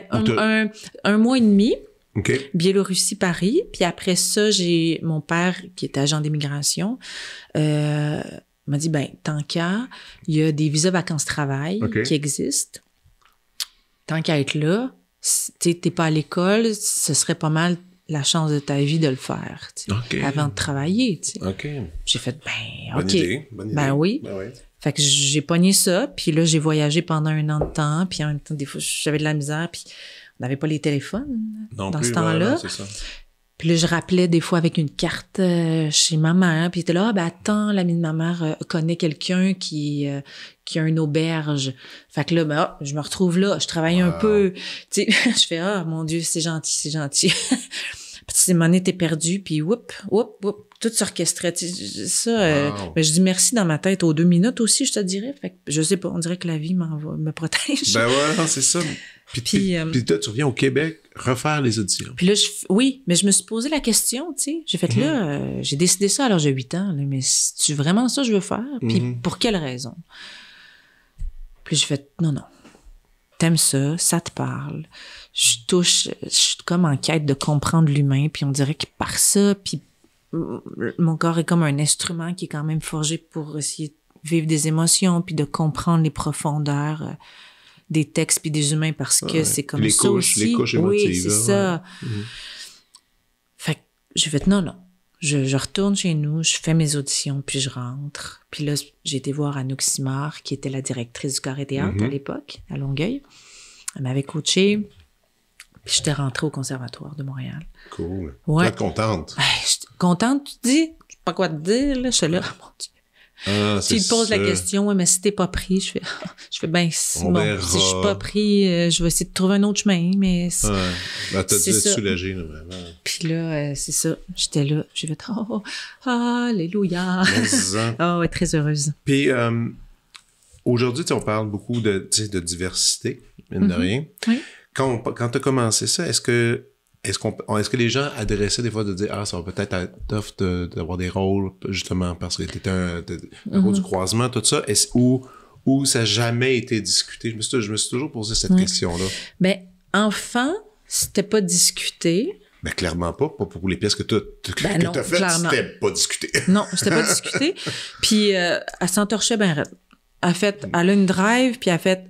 un, mois et demi. OK. Biélorussie, Paris. Puis après ça, j'ai mon père, qui est agent d'immigration, euh, m'a dit, ben, tant qu'à, il y a des visas vacances-travail qui existent. Tant qu'à être là, tu t'es pas à l'école, ce serait pas mal la chance de ta vie de le faire, okay. avant de travailler. OK. J'ai fait, ben, OK. Bonne Ben oui. Ben oui. Fait que j'ai pogné ça, puis là, j'ai voyagé pendant un an de temps, puis en même temps, des fois, j'avais de la misère, puis on n'avait pas les téléphones dans ce temps-là. Puis là, je rappelais des fois avec une carte euh, chez ma mère, puis était là, ah, ben attends, l'ami de ma mère euh, connaît quelqu'un qui euh, qui a une auberge. Fait que là, ben, oh, je me retrouve là, je travaille un peu. Tu sais, je fais, ah, mon Dieu, c'est gentil, c'est gentil. puis à un t'es perdu, puis whoop, whoop, whoop tout s'orchestrait. Ça, mais euh, ben, je dis merci dans ma tête aux deux minutes aussi, je te dirais. Fait que je sais pas, on dirait que la vie me protège. Ben ouais, c'est ça. Puis, puis, euh,
tu reviens au Québec refaire les auditions.
Puis là, oui, mais je me suis posé la question, tu sais. J'ai fait là, mhm. euh, j'ai décidé ça alors j'ai 8 ans, mais si tu vraiment ça, je veux faire. Puis mhm. pour quelle raison? Puis j'ai fait non, non. T'aimes ça, ça te parle. Je touche, je suis comme en quête de comprendre l'humain, puis on dirait que par ça, puis mon corps est comme un instrument qui est quand même forgé pour essayer de vivre des émotions, puis de comprendre les profondeurs euh, des textes puis des humains parce que c'est comme les ça aussi. Les couches émotives. Oui, c'est ça. Mhm. Fait que j'ai fait non, non. Je, je, retourne chez nous, je fais mes auditions, puis je rentre. Puis là, j'ai été voir Anouk Simard, qui était la directrice du Carré Théâtre mhm. à l'époque, à Longueuil. Elle m'avait coaché. Puis j'étais rentrée au Conservatoire de Montréal.
Cool. Ouais. Très contente.
Contente, tu te dis? Je sais pas quoi te dire, là. Je suis là, mon Dieu.
Ah, tu te poses la question,
mais si t'es pas pris, je fais, je fais ben, si, je ne je suis pas pris, euh, je vais essayer de trouver un autre chemin, mais c'est. Ben, dû te soulager, là, vraiment. Puis là, euh, c'est ça. J'étais là. J'ai fait, oh, oh alléluia. oh, très heureuse.
Puis, euh, aujourd'hui, on parle beaucoup de, de diversité, mine de mhm. rien. Quand, quand tu as commencé ça, est-ce que est-ce est-ce que les gens adressaient des fois de dire ah ça va peut-être être tough d'avoir des rôles justement parce que t'étais un, un mm-hmm. rôle du croisement tout ça est-ce ou ça n'a jamais été discuté je me suis je me suis toujours posé cette question là
Mais ben, enfant c'était pas discuté
Mais ben, clairement pas, pas pour les pièces que tu as, ben as faites, c'était
pas discuté. non, c'était pas discuté. Puis euh, elle s'entorchait bien raide. Elle, fait, mm. elle a une drive, puis elle a fait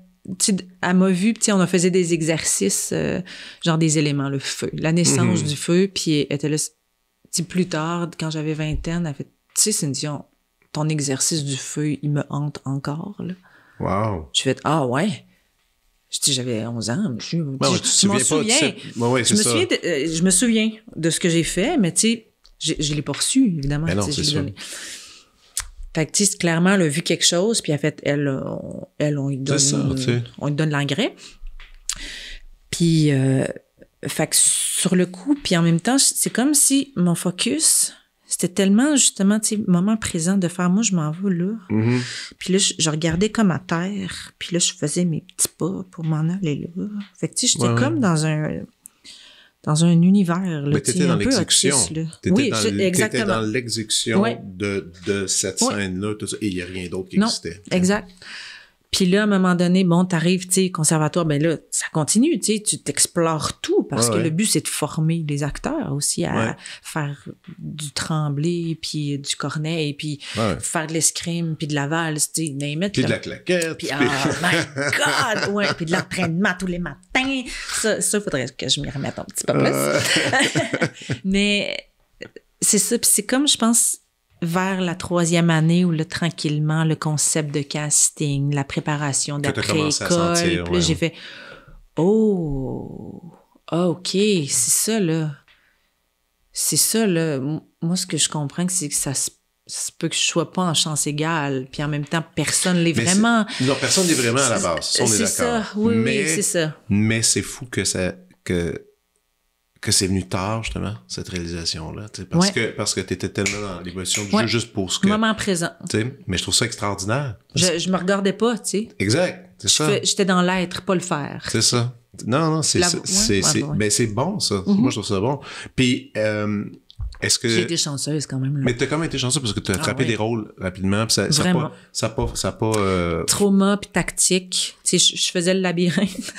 elle m'a vu, puis on a faisait des exercices, euh, genre des éléments, le feu, la naissance mhm. du feu, puis elle était là, plus tard, quand j'avais vingtaine, elle fait, tu sais, une ton exercice du feu, il me hante encore, là. Wow. Je fais, ah ouais. J'avais 11 ans, je, je, souviens. Ouais, ouais, je, me souviens de, euh, je me souviens de ce que j'ai fait, mais tu sais, je, je l'ai pas évidemment. Ben non, fait que, tu sais, clairement, elle a vu quelque chose, puis en fait, elle, on, euh, elle, on lui donne, on lui donne l'engrais. Puis, euh, fait que sur le coup, puis en même temps, c'est comme si mon focus, c'était tellement, justement, tu sais, moment présent de faire, moi, je m'en vais là. Mm-hmm. Puis là, je, regardais comme à terre, puis là, je faisais mes petits pas pour m'en aller là. Fait que, tu sais, j'étais comme dans un dans un univers. Là, mais tu étais dans l'exécution. Oui, exactement. dans
l'exécution de, de, cette scène-là, tout ça, et il n'y a rien d'autre qui non, existait.
Exact. Puis là, à un moment donné, bon, t'arrives, tu sais, conservatoire, ben là, ça continue, tu sais, tu t'explores tout parce que le but, c'est de former les acteurs aussi à faire du tremblé, puis du cornet, puis faire de l'escrime, puis de la valse, tu sais, Puis de la claquette. Puis, oh my God! Ouais, puis de l'entraînement tous les matins. Ça, ça, faudrait que je m'y remette un petit peu plus. Euh. Mais c'est ça, puis c'est comme, je pense, vers la troisième année où le tranquillement, le concept de casting, la préparation d'après-école, puis j'ai fait Oh, ah, OK, c'est ça, là. C'est ça, là. Moi, ce que je comprends, c'est que ça peut que je sois pas en chance égale, puis en même temps, personne l'est vraiment.
Non, personne l'est vraiment à la base. On est, d'accord. Oui, mais, c'est ça. Mais c'est fou que ça, que que c'est venu tard, justement, cette réalisation-là. Parce, que, parce que tu étais tellement dans l'émotion du jeu juste pour ce que.
Moment présent.
Mais je trouve ça extraordinaire.
Je, je me regardais pas, tu sais.
Exact. C'est ça.
J'étais dans l'être, pas le faire.
C'est ça. Non, non, c'est c'est mais ben, c'est bon, ça. Mhm. Moi, je trouve ça bon. Puis, euh, est-ce que. J'ai été
chanceuse quand même. Là. Mais
as quand même été chanceuse parce que t'as ah attrapé des rôles rapidement. ça, Vraiment. Ça pas. Ça pas, ça euh, pas
Trauma puis tactique. Tu sais, je faisais le labyrinthe.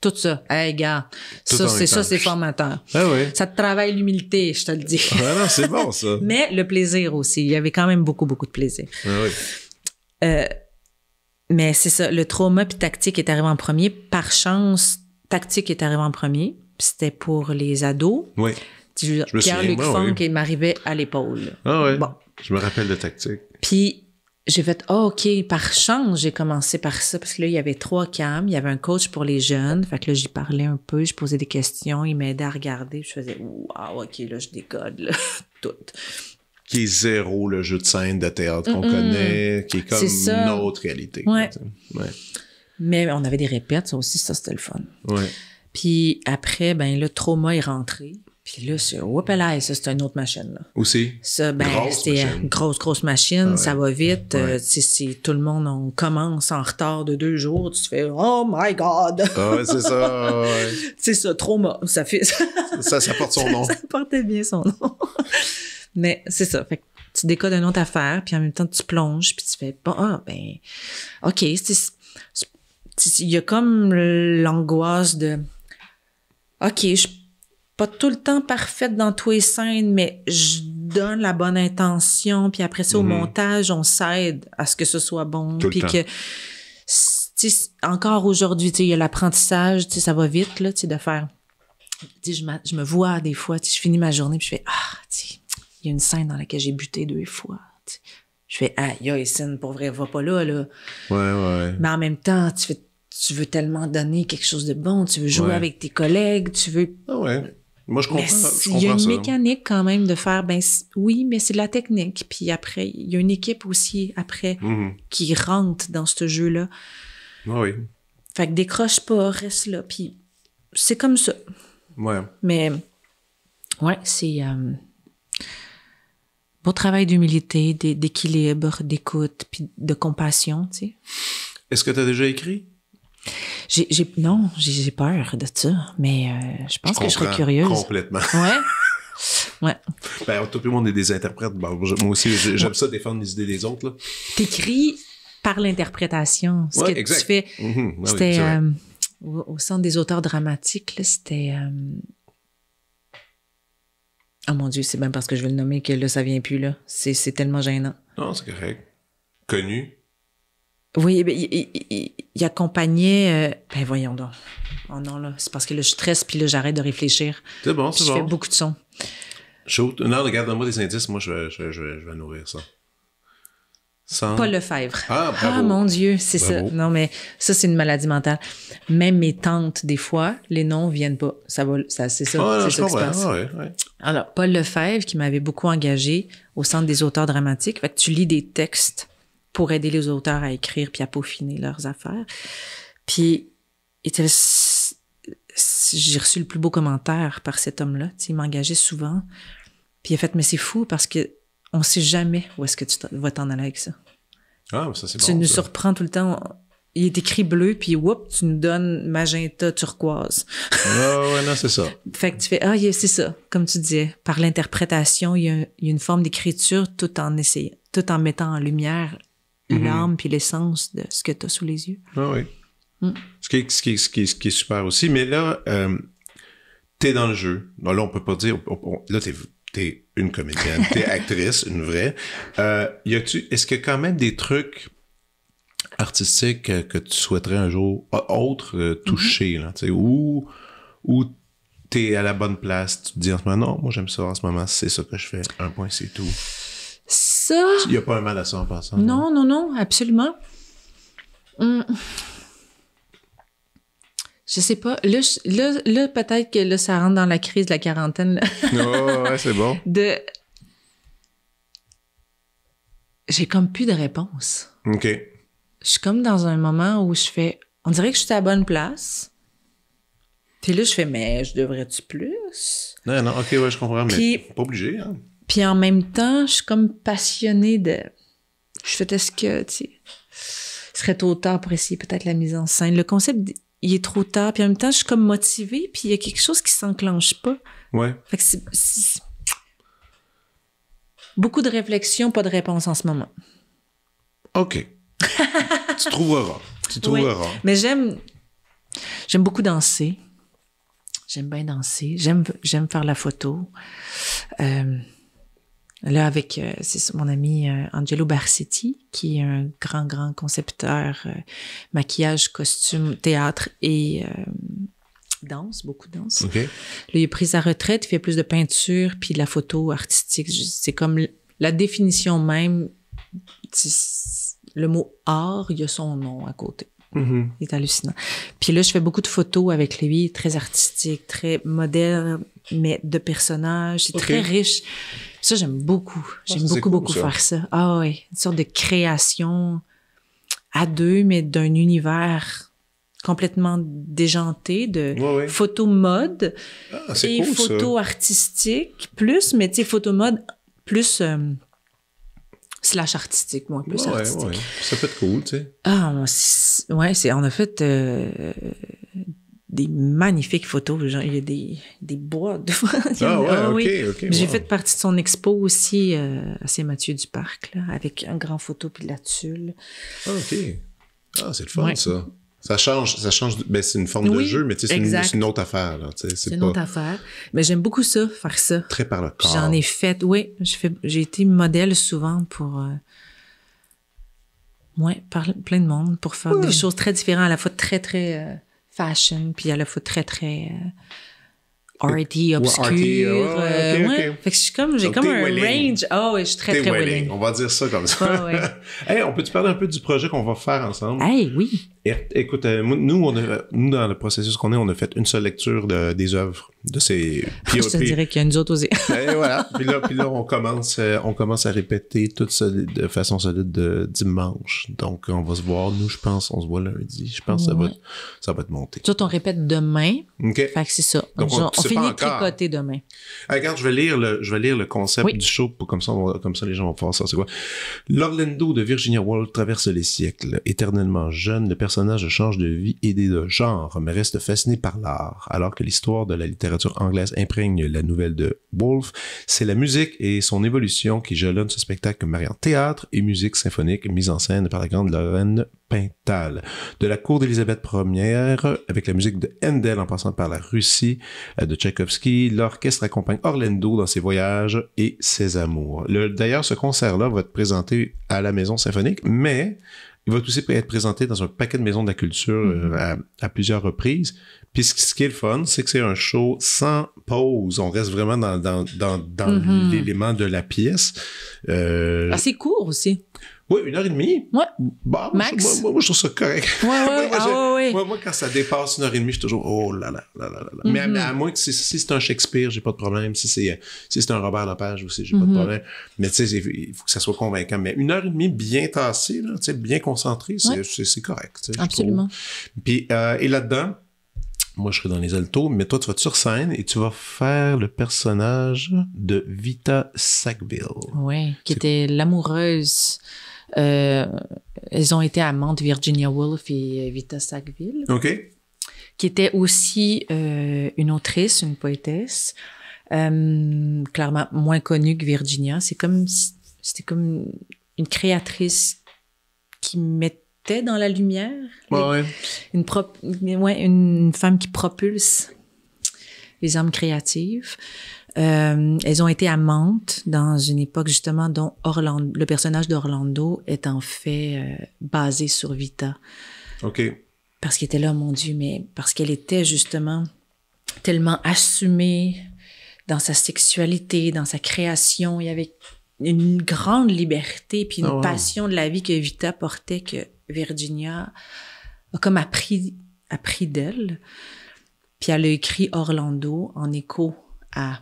Tout ça. Hey, gars, ça, c'est ça, c'est formateur. Ben ça te travaille l'humilité, je te le dis. Ah ben c'est bon, ça. Mais le plaisir aussi. Il y avait quand même beaucoup, beaucoup de plaisir. Ah oui. Euh, mais c'est ça, le trauma puis tactique est arrivé en premier. Par chance, tactique est arrivé en premier. C'était pour les ados. Oui. Pierre-Luc Funk, m'arrivait à l'épaule.
Ah Bon. Je me rappelle de tactique.
Puis j'ai fait ah, OK, par chance, j'ai commencé par ça parce que là, il y avait trois cams, il y avait un coach pour les jeunes. Fait que là, j'y parlais un peu, je posais des questions, il m'aidait à regarder. Je faisais Waouh, OK, là, je décode là, tout.
Qui est zéro le jeu de scène de théâtre qu'on connaît, qui est comme une autre réalité. Ouais.
Mais on avait des répètes, ça aussi, ça c'était le fun. Ouais. Puis après, ben là, Trauma est rentré. Puis là, c'est, là, ça, c'est une autre machine. Là. Aussi? Ça, ben, c'est une euh, grosse, grosse machine, ça va vite. Euh, si tout le monde, on commence en retard de deux jours, tu te fais « Oh my God! Ah c'est ça. c'est ça, trauma. Ça, fait... ça, ça porte son nom. ça, portait bien son nom. Mais c'est ça, fait que tu décodes une autre affaire, puis en même temps, tu plonges, puis tu fais « Bon, ah, ben, OK, c'est... » Il y a comme l'angoisse de « OK, je pas tout le temps parfaite dans tous les scènes, mais je donne la bonne intention, puis après ça, au mhm. montage, on s'aide à ce que ce soit bon, puis que... Encore aujourd'hui, il y a l'apprentissage, ça va vite, là, tu de faire... Je, je, me vois des fois, je finis ma journée, puis je fais « Ah, il y a une scène dans laquelle j'ai buté deux fois. » Je fais « Ah aïe, scène, pour vrai, va pas là, là. Ouais, ouais. Mais en même temps, tu tu veux tellement donner quelque chose de bon, tu veux jouer avec tes collègues, tu veux. Ah ouais. Moi, je comprends, Il y a une mécanique quand même de faire, ben oui, mais c'est de la technique. Puis après, il y a une équipe aussi après mhm. qui rentre dans ce jeu-là. Ah oui. Fait que décroche pas, reste là. Puis c'est comme ça. Ouais. Mais ouais, c'est euh, beau travail d'humilité, d'équilibre, d'écoute, puis de compassion, tu sais.
Est-ce que tu as déjà écrit?
J'ai, non, j'ai, peur de ça, mais euh, je pense que je serais curieuse. Complètement. Ouais. Ouais.
Ben, tout le monde est des interprètes. moi aussi, j'aime ça défendre les idées des autres. Là.
T'écris par l'interprétation. Ce que tu fais, mm-hmm. c'était euh, au, centre des auteurs dramatiques, là, c'était. Oh mon Dieu, c'est bien parce que je veux le nommer que là, ça vient plus. là. C'est, c'est tellement gênant.
Non, c'est correct. Connu.
Oui, eh ben, il, accompagnait. Euh, ben voyons donc. Oh non, là, c'est parce que là, je stresse, puis là, j'arrête de réfléchir. C'est bon, c'est bon. Je fais beaucoup de sons.
Shoot. Non, regarde-moi des indices, moi, je vais, je, vais nourrir ça. Sans... Paul Lefebvre. Ah, ah, bravo. ah mon Dieu, c'est ça. Non,
mais ça, c'est une maladie mentale. Même mes tantes, des fois, les noms viennent pas. Ça va, ça, c'est ça, ah, c'est ça qui se passe. Ah, Alors, Paul Lefebvre, qui m'avait beaucoup engagé au Centre des auteurs dramatiques, fait que tu lis des textes pour aider les auteurs à écrire puis à peaufiner leurs affaires. Puis, j'ai reçu le plus beau commentaire par cet homme-là. Il m'engageait souvent. Puis il a fait, mais c'est fou parce que on sait jamais où est-ce que tu vas t'en aller avec ça.
Ah, ça c'est Tu nous
surprends tout le temps. Il est écrit bleu, puis whoop, tu nous donnes magenta turquoise.
Ah ouais, non, c'est ça.
fait que tu fais, ah, c'est ça, comme tu disais. Par l'interprétation, il, y a une forme d'écriture tout en essayant, tout en mettant en lumière Mhm. l'âme puis l'essence de ce que tu as sous les yeux. Ah oui.
Ce, qui est, super aussi. Mais là, euh, tu es dans le jeu. là, on peut pas dire. là, t'es es une comédienne, t'es actrice, une vraie. Euh, est-ce que y a quand même des trucs artistiques que, tu souhaiterais un jour autre euh, mhm. toucher, là, tu sais, ou t'es à la bonne place, tu te dis en ce moment non, moi j'aime ça en ce moment, c'est ça que je fais. Un point, c'est tout.
Ça. Il n'y a pas
un mal à ça en passant.
Non, non, non, absolument. Je hum. Je sais pas. Là, peut-être que là, ça rentre dans la crise de la quarantaine.
oh, ouais, c'est bon.
De... J'ai comme plus de réponse. OK. Je suis comme dans un moment où je fais. On dirait que je suis à la bonne place. Puis là, je fais, mais je devrais-tu plus?
Non, non, OK, ouais, je comprends, mais pas obligé. Hein?
Puis en même temps, je suis comme passionnée de. Je faisais ce que, tu sais, serait trop tard pour essayer peut-être la mise en scène. Le concept, il est trop tard. Puis en même temps, je suis comme motivée, puis il y a quelque chose qui s'enclenche pas. Ouais. Fait que c'est. Beaucoup de réflexions, pas de réponse en ce moment.
OK. tu trouveras. Tu trouveras.
Mais j'aime. J'aime beaucoup danser. J'aime bien danser. J'aime, j'aime faire la photo. Euh, Là, avec euh, c'est mon ami euh, Angelo Barsetti, qui est un grand, grand concepteur euh, maquillage, costume, théâtre et danse, beaucoup de danse. Okay. il est pris sa retraite, il fait plus de peinture puis de la photo artistique. C'est comme la définition même, le mot art, il y a son nom à côté. Il mm-hmm. est hallucinant. Puis là, je fais beaucoup de photos avec lui, très artistique, très moderne, mais de personnages. C'est très riche. Ça, j'aime beaucoup. Ah, j'aime beaucoup, beaucoup faire ça. Ah oui, une sorte de création à deux, mais d'un univers complètement déjanté de photo mode ah, et cool, photo artistique plus, mais tu sais, photo mode plus... Euh, slash artistique, moins plus ouais, artistique. Ça peut être cool, tu sais. Ah, ouais, c'est, en fait, euh, des magnifiques photos. il y a des, des bois ah, ah, oui. J'ai fait partie de son expo aussi euh, à Saint-Mathieu du Parc, avec un grand photo puis de la tulle. Ah, OK.
Ah, c'est le fun, ça. Ça change, ça change. Ben, c'est une forme de jeu, mais c'est une, autre affaire. C'est une autre
affaire. Mais j'aime beaucoup ça, faire ça.
Très par le corps. J'en ai
fait, oui. J'ai été modèle souvent pour. Euh, ouais, par plein de monde, pour faire des choses très différentes, à la fois très, très. Euh, fashion, puis elle a foot très, très euh, arty, obscur. Euh, fait que je comme, j'ai comme un range. Oh, ah et je suis très, très willing.
On va dire ça comme ça. Ah ouais, hey, on peut-tu parler un peu du projet qu'on va faire ensemble? Hey, oui. Écoute, euh, nous, on dans le processus qu'on est, on a fait une seule lecture des œuvres de ces... Ah, je te dirais
qu'il y a une autres aussi. Ben, et
voilà. Puis là, on, commence, euh, on commence à répéter tout ça de façon solide de dimanche. Donc, on va se voir. Nous, je pense, on se voit lundi. Je pense ça, va, ça va te monter.
Tout, on répète demain. OK. Fait que c'est ça. Donc, on, finit de tricoter demain.
regarde, je vais lire le, je vais lire le concept du show. Pour, comme, ça, comme ça, les gens vont faire ça. C'est quoi? L'Orlando de Virginia Woolf traverse les siècles. Éternellement jeune, le personnage change de vie et de genre, mais reste fasciné par l'art, alors que l'histoire de la littérature anglaise imprègne la nouvelle de Wolfe. C'est la musique et son évolution qui jalonne ce spectacle mariant théâtre et musique symphonique mise en scène par la grande Lorraine Pintal. De la cour d'Élisabeth Ier, avec la musique de Handel en passant par la Russie euh, de Tchaïkovski, l'orchestre accompagne Orlando dans ses voyages et ses amours. D'ailleurs, ce concert-là va être présenté à la Maison symphonique, mais il va aussi être présenté dans un paquet de maisons de la culture mhm. euh, à, plusieurs reprises. Puis ce qui est le fun, c'est que c'est un show sans pause. On reste vraiment dans, mhm. l'élément de la pièce. Euh... Assez
ah, court aussi.
Oui, une heure et demie.
Ouais. Bah, Max.
Moi, moi, je trouve ça correct. Ouais, oui, moi, ah, moi, moi, quand ça dépasse une heure et demie, je suis toujours, oh là là, là là là. Mais, mm-hmm. à, moins que si, c'est un Shakespeare, j'ai pas de problème. Si c'est, si un Robert Lepage aussi, j'ai pas de mm-hmm. problème. Mais tu sais, il faut que ça soit convaincant. Mais une heure et demie bien tassée, bien concentrée, c'est correct. Absolument. Puis, euh, et là-dedans, moi, je serai dans les altos, mais toi, tu vas sur scène et tu vas faire le personnage de Vita Sackville.
Oui, qui était l'amoureuse euh, elles ont été amantes Virginia Woolf et euh, Vita Sackville. Qui était aussi euh, une autrice, une poétesse, clairement moins connue que Virginia. C'est comme, c'était comme une créatrice qui mettait dans la lumière. Une, une femme qui propulse les hommes créatifs. Euh, elles ont été amantes dans une époque justement dont Orlando, le personnage d'Orlando est en fait euh, basé sur Vita. OK. Parce qu'il était là, mon Dieu, mais parce qu'elle était justement tellement assumée dans sa sexualité, dans sa création. Il y avait une grande liberté puis une ah passion de la vie que Vita portait que Virginia a comme a appris d'elle. Puis elle a écrit Orlando en écho à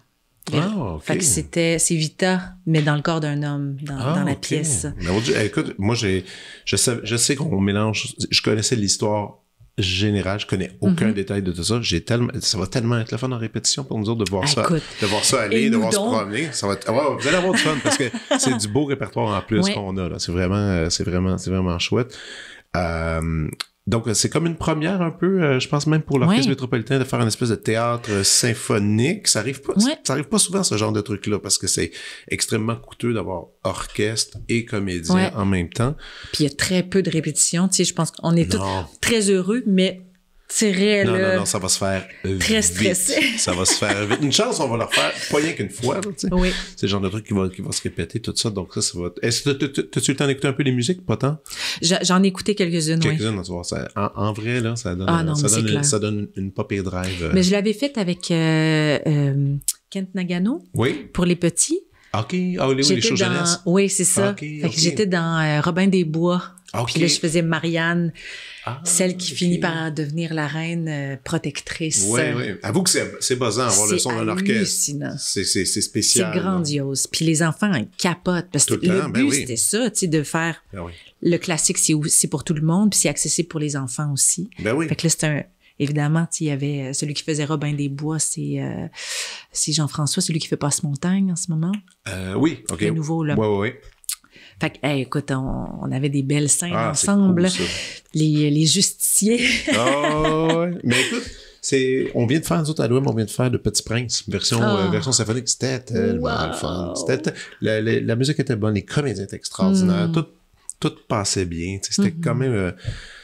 ah, c'était, c'est Vita, mais dans le corps d'un homme, dans, ah, la pièce. Mais,
eh, écoute, moi, j'ai, je sais, je sais qu'on mélange, je connaissais l'histoire générale, je connais aucun mhm. détail de tout ça. J'ai tellement, ça va tellement être le fun en répétition pour nous dire de voir ça, de voir ça aller, de voir se promener. Ça va ah, vous allez avoir du fun parce que c'est du beau répertoire en plus qu'on a, là. C'est vraiment, euh, c'est vraiment, c'est vraiment chouette. Euh, donc, euh, c'est comme une première un peu, euh, je pense même pour l'Orchestre métropolitain, de faire un espèce de théâtre euh, symphonique. Ça arrive pas, ça, arrive pas souvent, ce genre de truc-là, parce que c'est extrêmement coûteux d'avoir orchestre et comédien en même temps.
Puis il y a très peu de répétitions. Tu sais, je pense qu'on est tous très heureux, mais réel Non, non, non,
ça va se faire euh, très stressé. ça va se faire vite. Une chance, on va le refaire pas rien qu'une fois. oui. C'est le genre de truc qui va, qui se répéter, tout ça. Donc, ça, ça va. Est-ce que tu eu le temps d'écouter un peu les musiques, pas tant?
J'en ai écouté quelques-unes. Quelques-unes,
oui. en, en, vrai, là, ça donne, ah ça, donne Une, ça, donne pop drive. Euh. Mais je
l'avais faite avec euh, Kent Nagano oui. pour les petits.
OK, ah, oui, les shows jeunesse. Oui, c'est ça. J'étais
dans Robin des Bois. ok Puis là, je faisais Marianne.
Ah, Celle qui finit par
devenir la reine euh, protectrice. Oui, oui.
Avoue que c'est bazar, avoir le son d'un orchestre. C'est C'est spécial. C'est
grandiose. Puis les enfants ils capotent. Parce que le, ben but, oui. c'était ça, tu sais, de faire... Ben le classique, c'est pour tout le monde, puis c'est accessible pour les enfants aussi. Ben oui. Fait que là, c'est un... Évidemment, il y avait euh, celui qui faisait Robin des Bois, c'est euh, Jean-François, celui qui fait Passe-Montagne en ce moment.
Euh, oui, OK. Le nouveau, là. Oui, oui, oui.
Fait que, écoute, on, avait des belles scènes ah, ensemble. les, les justiciers. oh,
ouais. Mais écoute, c'est, on vient de faire, nous autres, à l'OM, on vient de faire Le Petit Prince, version, ah. euh, version symphonique. C'était tellement fun. la, musique était bonne, les comédiens étaient extraordinaires. Mm. Tout, tout passait bien. C'était mm-hmm. quand même. Euh,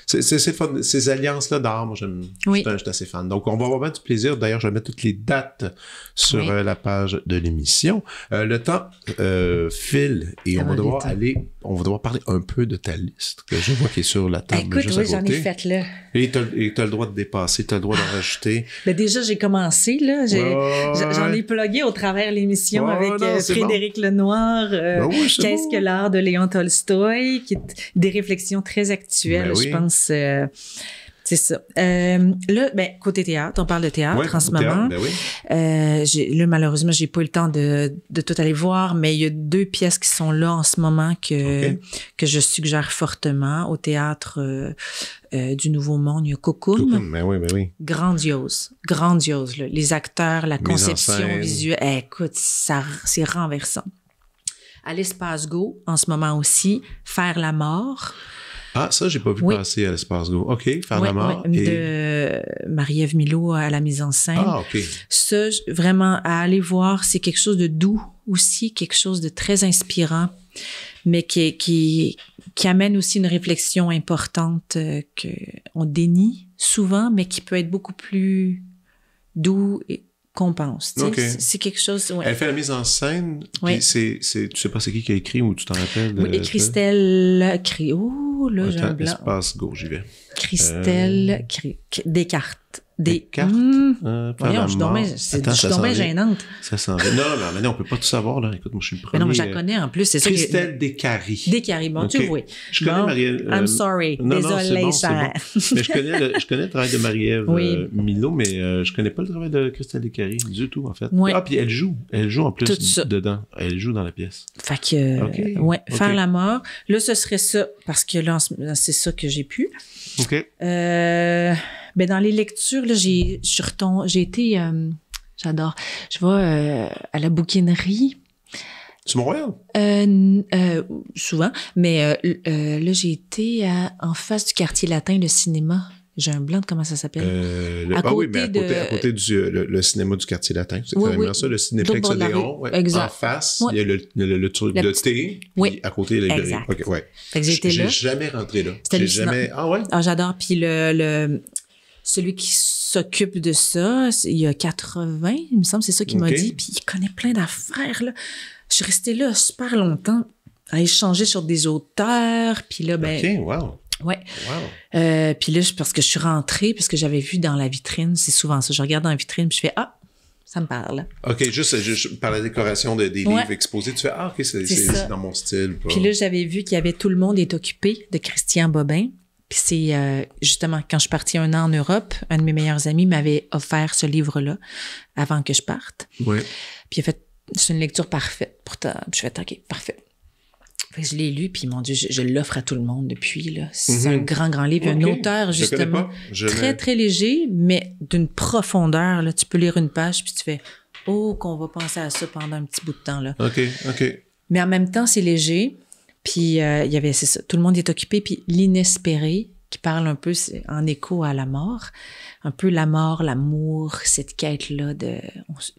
c'est, Ces alliances-là d'art, moi, j'aime. Oui. Je suis assez fan. Donc, on va avoir du plaisir. D'ailleurs, je vais mettre toutes les dates sur euh, la page de l'émission. Euh, le temps euh, file et on va devoir aller on va devoir parler un peu de ta liste que je vois qui est sur la table. Ben, écoute, oui, j'en ai fait là. Et tu as, le droit de dépasser, tu as le droit d'en rajouter.
Ben, déjà, j'ai commencé, là. J'en ai, plugué au travers l'émission avec euh, Frédéric Lenoir, euh, ben Qu'est-ce que l'art de Léon Tolstoy? » des réflexions très actuelles, je pense. Euh, c'est ça. Euh, là, ben, côté théâtre, on parle de théâtre en ce moment. Ben oui. Euh, là, malheureusement, j'ai pas eu le temps de, tout aller voir, mais il y a deux pièces qui sont là en ce moment que, que je suggère fortement au théâtre euh, euh, du Nouveau Monde. Il y a Cocoon.
Ben oui, ben oui.
Grandiose. Grandiose. Les acteurs, la conception visuelle. Eh, écoute, ça, c'est renversant. À l'espace Go, en ce moment aussi, Faire la mort.
Ah, ça, j'ai pas vu passer à l'Espace Go. OK, Faire et... De
Marie-Ève Milo à la mise en scène. Ah, OK. Ça, vraiment, à aller voir, c'est quelque chose de doux aussi, quelque chose de très inspirant, mais qui, qui, amène aussi une réflexion importante euh, qu'on dénie souvent, mais qui peut être beaucoup plus doux et qu'on pense. C'est quelque chose. Ouais. Elle
fait la mise en scène. Oui. C'est, c'est, tu sais pas c'est qui qui a écrit ou tu t'en rappelles? Oui,
Christelle ouh là, j'ai un blanc. Espace
go, j'y vais. Christelle
euh... Descartes. Des, cartes. Hmm.
Euh, je, dormais, suis tombée gênante. Ça s'en Non, mais on ne peut pas tout savoir, là. Écoute, moi, je suis le premier. Mais non, mais je la connais en plus. C'est Christelle que... Descaries.
Descaries, bon, tu vois. Je connais Marie-Ève. Euh, I'm sorry. Désolé, Désolée, mais je
connais, le, travail de Marie-Ève euh, Milo, mais je ne connais pas le travail de Christelle Descaries du tout, en fait. Ah, puis elle joue. Elle joue en plus dedans. Elle joue dans la pièce.
Fait que, ouais, faire la mort. Là, ce serait ça, parce que là, c'est ça que j'ai pu. OK. Euh. Mais ben, dans les lectures, là, j'ai, j'ai été, euh, j'adore. Je vais euh, à la bouquinerie. Tu Montréal? Euh, euh, souvent, mais euh, là, j'ai été en face du quartier latin, le cinéma. J'ai un blanc de comment ça s'appelle.
ah oui, mais à côté, du cinéma du quartier latin. C'est oui, ça, le Cinéplex Odéon. Ouais. En face, il y a le, truc de thé. Oui. à côté, il y ouais. J'ai jamais rentré là. J'ai jamais. Ah
ouais? Ah, j'adore. Puis le, celui qui s'occupe de ça, il y a 80, il me semble, c'est ça qu'il m'a dit. Puis il connaît plein d'affaires. Là. Je suis restée là super longtemps à échanger sur des auteurs. Puis là, ben OK, wow. Ouais. Wow. Euh, puis là, parce que je suis rentrée, parce que j'avais vu dans la vitrine, c'est souvent ça. Je regarde dans la vitrine, puis je fais Ah, ça me parle.
OK, juste, par la décoration des livres exposés, tu fais Ah, OK, c'est dans mon style. Puis là, j'avais
vu qu'il y avait Tout le monde est occupé de Christian Bobin c'est euh, justement quand je suis partie un an en Europe, un de mes meilleurs amis m'avait offert ce livre-là avant que je parte. Puis il fait c'est une lecture parfaite pour toi. Je fais OK, parfait. je l'ai lu, puis mon Dieu, je, l'offre à tout le monde depuis. Là. C'est mhm. un grand, grand livre. Un auteur, justement, très, très léger, mais d'une profondeur. Tu peux lire une page, puis tu fais Oh, qu'on va penser à ça pendant un petit bout de temps. Là.
OK, OK.
Mais en même temps, c'est léger. Puis euh, il y avait, c'est ça, tout le monde est occupé, puis l'inespéré, qui parle un peu en écho à la mort, un peu la mort, l'amour, cette quête-là de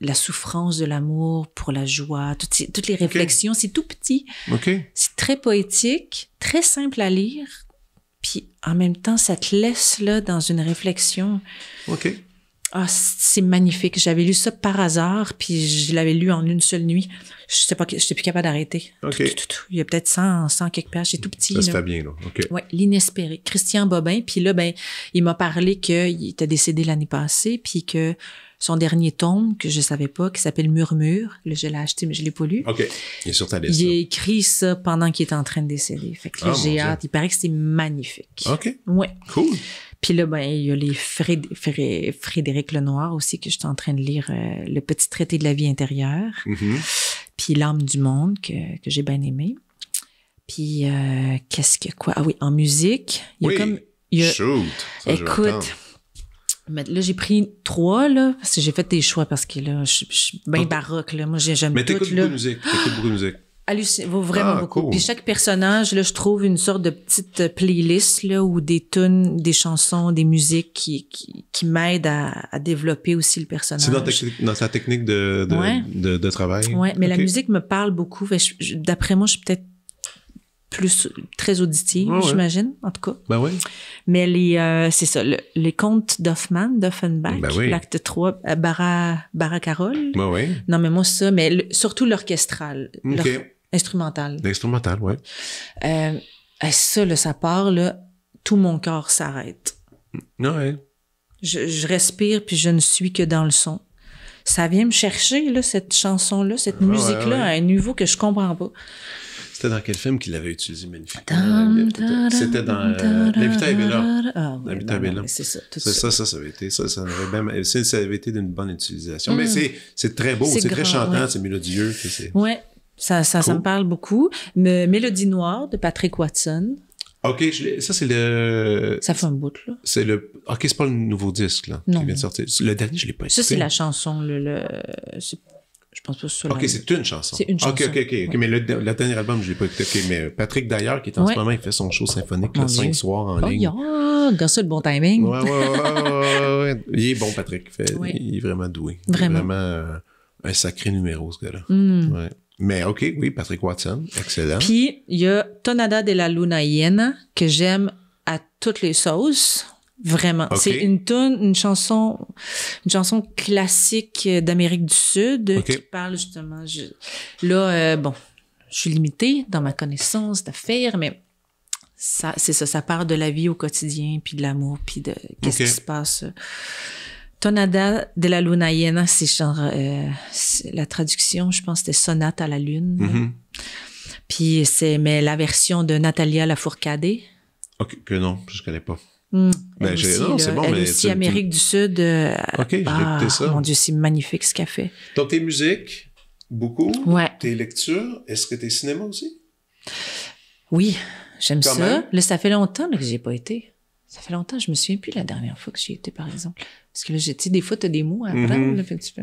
la souffrance de l'amour pour la joie, toutes, les réflexions, c'est tout petit. Okay. C'est très poétique, très simple à lire, puis en même temps, ça te laisse là dans une réflexion. OK. Ah, c'est magnifique. J'avais lu ça par hasard, puis je l'avais lu en une seule nuit. Je sais pas, j'étais plus capable d'arrêter. Il y a peut-être 100, 100 quelques pages. C'est tout petit. Ça, c'était bien, là. l'inespéré. Christian Bobin. Puis là, ben, il m'a parlé qu'il était décédé l'année passée, puis que son dernier tome, que je savais pas, qui s'appelle Murmure, je l'ai acheté, mais je l'ai pas lu.
OK. Il est sur ta liste. Il a
écrit ça pendant qu'il était en train de décéder. Fait que ah, j'ai hâte. Il paraît que c'est magnifique. OK. Ouais. Cool. Puis là, ben, il y a les Frédéric Lenoir aussi que j'étais en train de lire, euh, le petit traité de la vie intérieure, mm-hmm. puis l'âme du monde que, que j'ai bien aimé. Puis euh, qu'est-ce que quoi Ah oui, en musique, il y a comme il y a, écoute. là, j'ai pris trois, là, parce que j'ai fait des choix, parce que là, je, suis bien ah, baroque, là. Moi, j'aime tout, Mais t'écoutes bruit de musique,
t'écoutes bruit de musique
vaut vraiment ah, beaucoup. Puis chaque personnage, là, je trouve une sorte de petite euh, playlist là, ou des tunes, des chansons, des musiques qui, qui, qui m'aident à, à, développer aussi le personnage. C'est
dans, sa technique de, de, de, travail? Oui, mais la musique
me parle beaucoup. D'après moi, je suis peut-être plus très auditive, j'imagine, en tout cas. Ben oui. Mais les, euh, c'est ça, les contes d'Hoffman, d'Offenbach, ben l'acte 3, euh, Barra, Carole. Ben oui. Non, mais moi, ça, mais surtout l'orchestral. Instrumental. L'instrumental, oui. Euh, ça, là, ça part, là, tout mon corps s'arrête. Ouais. Je, respire, puis je ne suis que dans le son. Ça vient me chercher, là, cette chanson-là, cette musique-là, à un niveau que je comprends pas.
C'était dans quel film qu'il l'avait utilisé magnifiquement? C'était dans l'habitant L'habitat et ah, C'est ça, ça. Ça, ça, avait été, ça, ça avait, ça avait été d'une bonne utilisation. Mais mm. c'est très beau, c'est très chantant, c'est mélodieux.
Oui, ça, ça, me parle beaucoup. Mélodie Noire de Patrick Watson.
OK, ça c'est le. Ça fait un bout, là. C'est le. Ah, OK, c'est pas le nouveau disque, là, qui vient de sortir. Le dernier, je l'ai pas écouté. Ça, c'est la
chanson, le. le... Je pense pas que OK, c'est une chanson. C'est une chanson. OK, OK, OK. mais le,
dernier album, je l'ai pas écouté. mais Patrick d'ailleurs, qui est en ce moment, il fait son show symphonique le 5 soirs en oh, ligne.
Oh, ça, le bon timing. Ouais, ouais,
ouais, Il est bon, Patrick. Il, est vraiment doué. Vraiment. vraiment euh, un sacré numéro, ce gars-là. Mm. Mais OK, oui, Patrick Watson, excellent. Puis,
il y a Tonada de la Luna Hiena que j'aime à toutes les sauces. Vraiment. C'est une une chanson, une chanson classique d'Amérique du Sud qui parle justement. là, euh, bon, je suis limitée dans ma connaissance d'affaires, mais ça, c'est ça, ça part de la vie au quotidien, puis de l'amour, puis de qu'est-ce qui se passe. Euh, Tonada de la Luna c'est genre euh, la traduction, je pense, c'était Sonate à la Lune. Mm-hmm. Puis c'est mais la version de Natalia Lafourcade.
Ok, que non, je connais pas. Mais hmm. ben, j'ai non, c'est bon, Amérique
du Sud. Euh, ok, j'ai bah, écouté ça. Mon Dieu, c'est magnifique ce qu'elle fait.
Donc tes musiques, beaucoup. Ouais. Tes lectures, est-ce que tes cinéma aussi?
Oui, j'aime ça. Même? Là, ça fait longtemps je que j'ai pas été. Ça fait longtemps, je me souviens plus la dernière fois que j'y étais, par exemple. Parce que là, j'ai sais, des fois, t'as des mots à mm-hmm. apprendre, fait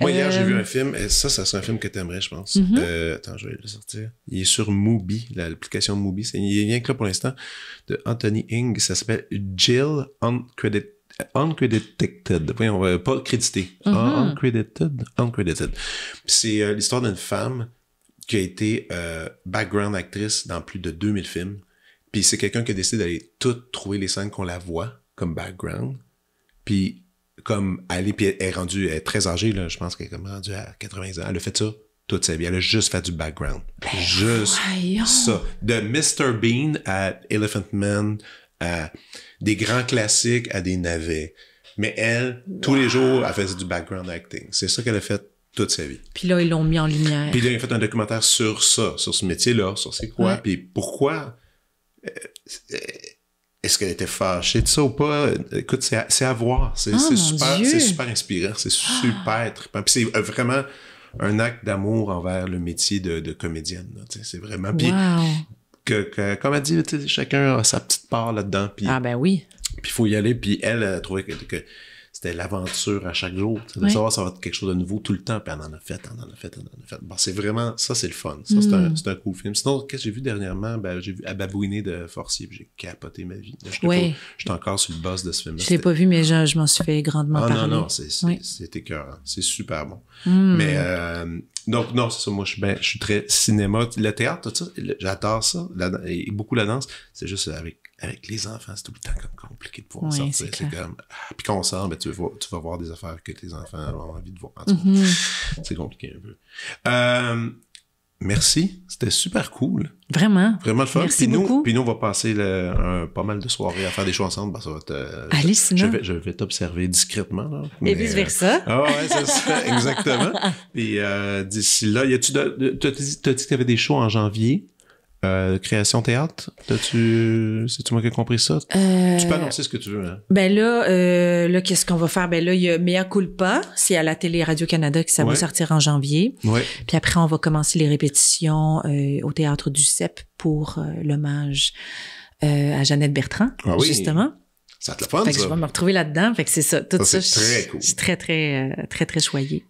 Moi, hier, j'ai vu euh, un
film, et ça, ça serait un film que aimerais, je pense. Mm-hmm. Euh, attends, je vais le sortir. Il est sur Mubi, l'application Mubi. Est, il a rien que là pour l'instant, de Anthony Ing. Ça s'appelle Jill uncredited. Oui, on va pas crédité. Mm-hmm. Uncredited. Uncredited. C'est euh, l'histoire d'une femme qui a été background actrice dans plus de 2000 films. Puis c'est quelqu'un qui a décidé d'aller tout trouver les scènes qu'on la voit comme background. Puis comme elle est rendue, très âgée, là, je pense qu'elle est rendue à 80 ans. Elle a fait ça toute sa vie. Elle a juste fait du background. Ben juste ça. De Mr. Bean à Elephant Man, à des grands classiques, à des navets. Mais elle, tous les jours, elle faisait du background acting. C'est ça qu'elle a fait toute sa vie.
Puis là, ils l'ont mis en lumière. Puis
là, ils ont fait un documentaire sur ça, sur ce métier-là, sur c'est quoi, puis pourquoi. Euh, euh, est-ce qu'elle était fâchée de ça ou pas? Écoute, c'est à, à, voir. C'est ah, super, super inspirant. C'est ah! super être Puis c'est euh, vraiment un acte d'amour envers le métier de, comédienne. C'est vraiment. Puis, que, comme elle dit, chacun a sa petite part là-dedans. Ah, ben oui. Puis il faut y aller. Puis elle, a trouvé que c'était l'aventure à chaque jour. De savoir ça va être quelque chose de nouveau tout le temps. Puis on en a fait, on en a fait, on en a fait. Bon, c'est vraiment, ça c'est le fun. Ça, c'est, un, mm. un, cool film. Sinon, qu'est-ce que j'ai vu dernièrement? Ben, j'ai vu Ababouiné de Forcier, j'ai capoté ma vie. J'étais, suis encore sur le boss de ce film-là. Je l'ai pas vu,
mais je, je m'en suis fait grandement ah, Non, non, c'est, c'est,
c'est écœurant. C'est super bon. Mm. Mais euh, donc, non, c'est ça. Moi, je, ben, je suis très cinéma. Le théâtre, tout ça, j'adore ça. et beaucoup la danse. C'est juste avec, avec les enfants, c'est tout le temps comme compliqué de pouvoir ça. sortir. C'est comme. Ah, puis quand on sort, ben, tu, vas, tu vas voir des affaires que tes enfants ont envie de voir. Mhm. C'est compliqué un peu. Euh, Merci, c'était super cool.
Vraiment. Vraiment le fun. Merci puis, nous,
puis nous, on va passer pas mal de soirées à faire des shows ensemble. ça va te, euh, Je vais, je vais t'observer discrètement. Là, mais, Et vice-versa. Euh, ah ouais, c'est exactement. Puis euh, d'ici là, tu t'as dit que tu avais des shows en janvier? Euh, création théâtre, tu c'est-tu moi qui ai compris ça? tu peux euh, annoncer ce que tu veux. Hein.
Ben là, euh, là qu'est-ce qu'on va faire? Ben là, il y a Mea Culpa, c'est à la télé Radio-Canada que ça va sortir en janvier. Ouais. Puis après, on va commencer les répétitions euh, au théâtre du CEP pour l'hommage à Jeannette Bertrand, ah oui. justement. Ça te le fasse. fait que je vais me retrouver là-dedans. Fait que c'est ça. Tout ça, très cool. suis très, très, très, très choyée.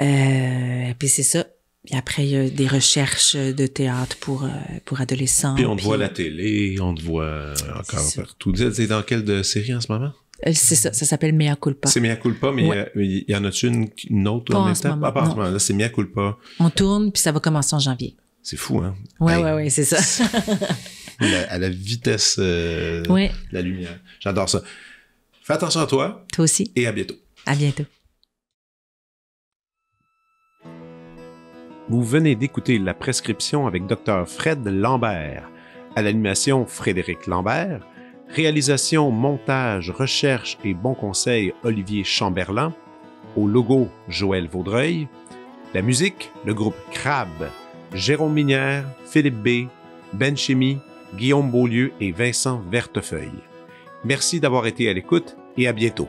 puis c'est ça. Et après, il y a des recherches de théâtre pour, euh, pour adolescents. Puis on te voit à la
télé, on te voit euh, encore partout. Tu es dans quelle série en ce moment?
Euh, c'est ça, ça s'appelle Mea Culpa. C'est Mea
Culpa, mais il y en a-tu une, une, autre en même temps? Ah, pas ce moment, là, c'est Mea Culpa.
On tourne, puis ça va commencer en janvier. C'est fou, hein? Oui, oui, oui, c'est ça.
à la vitesse de la lumière. J'adore ça. Fais attention à toi. Toi aussi. Et à bientôt. À bientôt. Vous venez d'écouter La prescription avec Dr. Fred Lambert. À l'animation, Frédéric Lambert. Réalisation, montage, recherche et bon conseil, Olivier Chamberlain. Au logo, Joël Vaudreuil. La musique, le groupe Crab. Jérôme Minière, Philippe B., Ben Guillaume Beaulieu et Vincent Vertefeuille. Merci d'avoir été à l'écoute et à bientôt.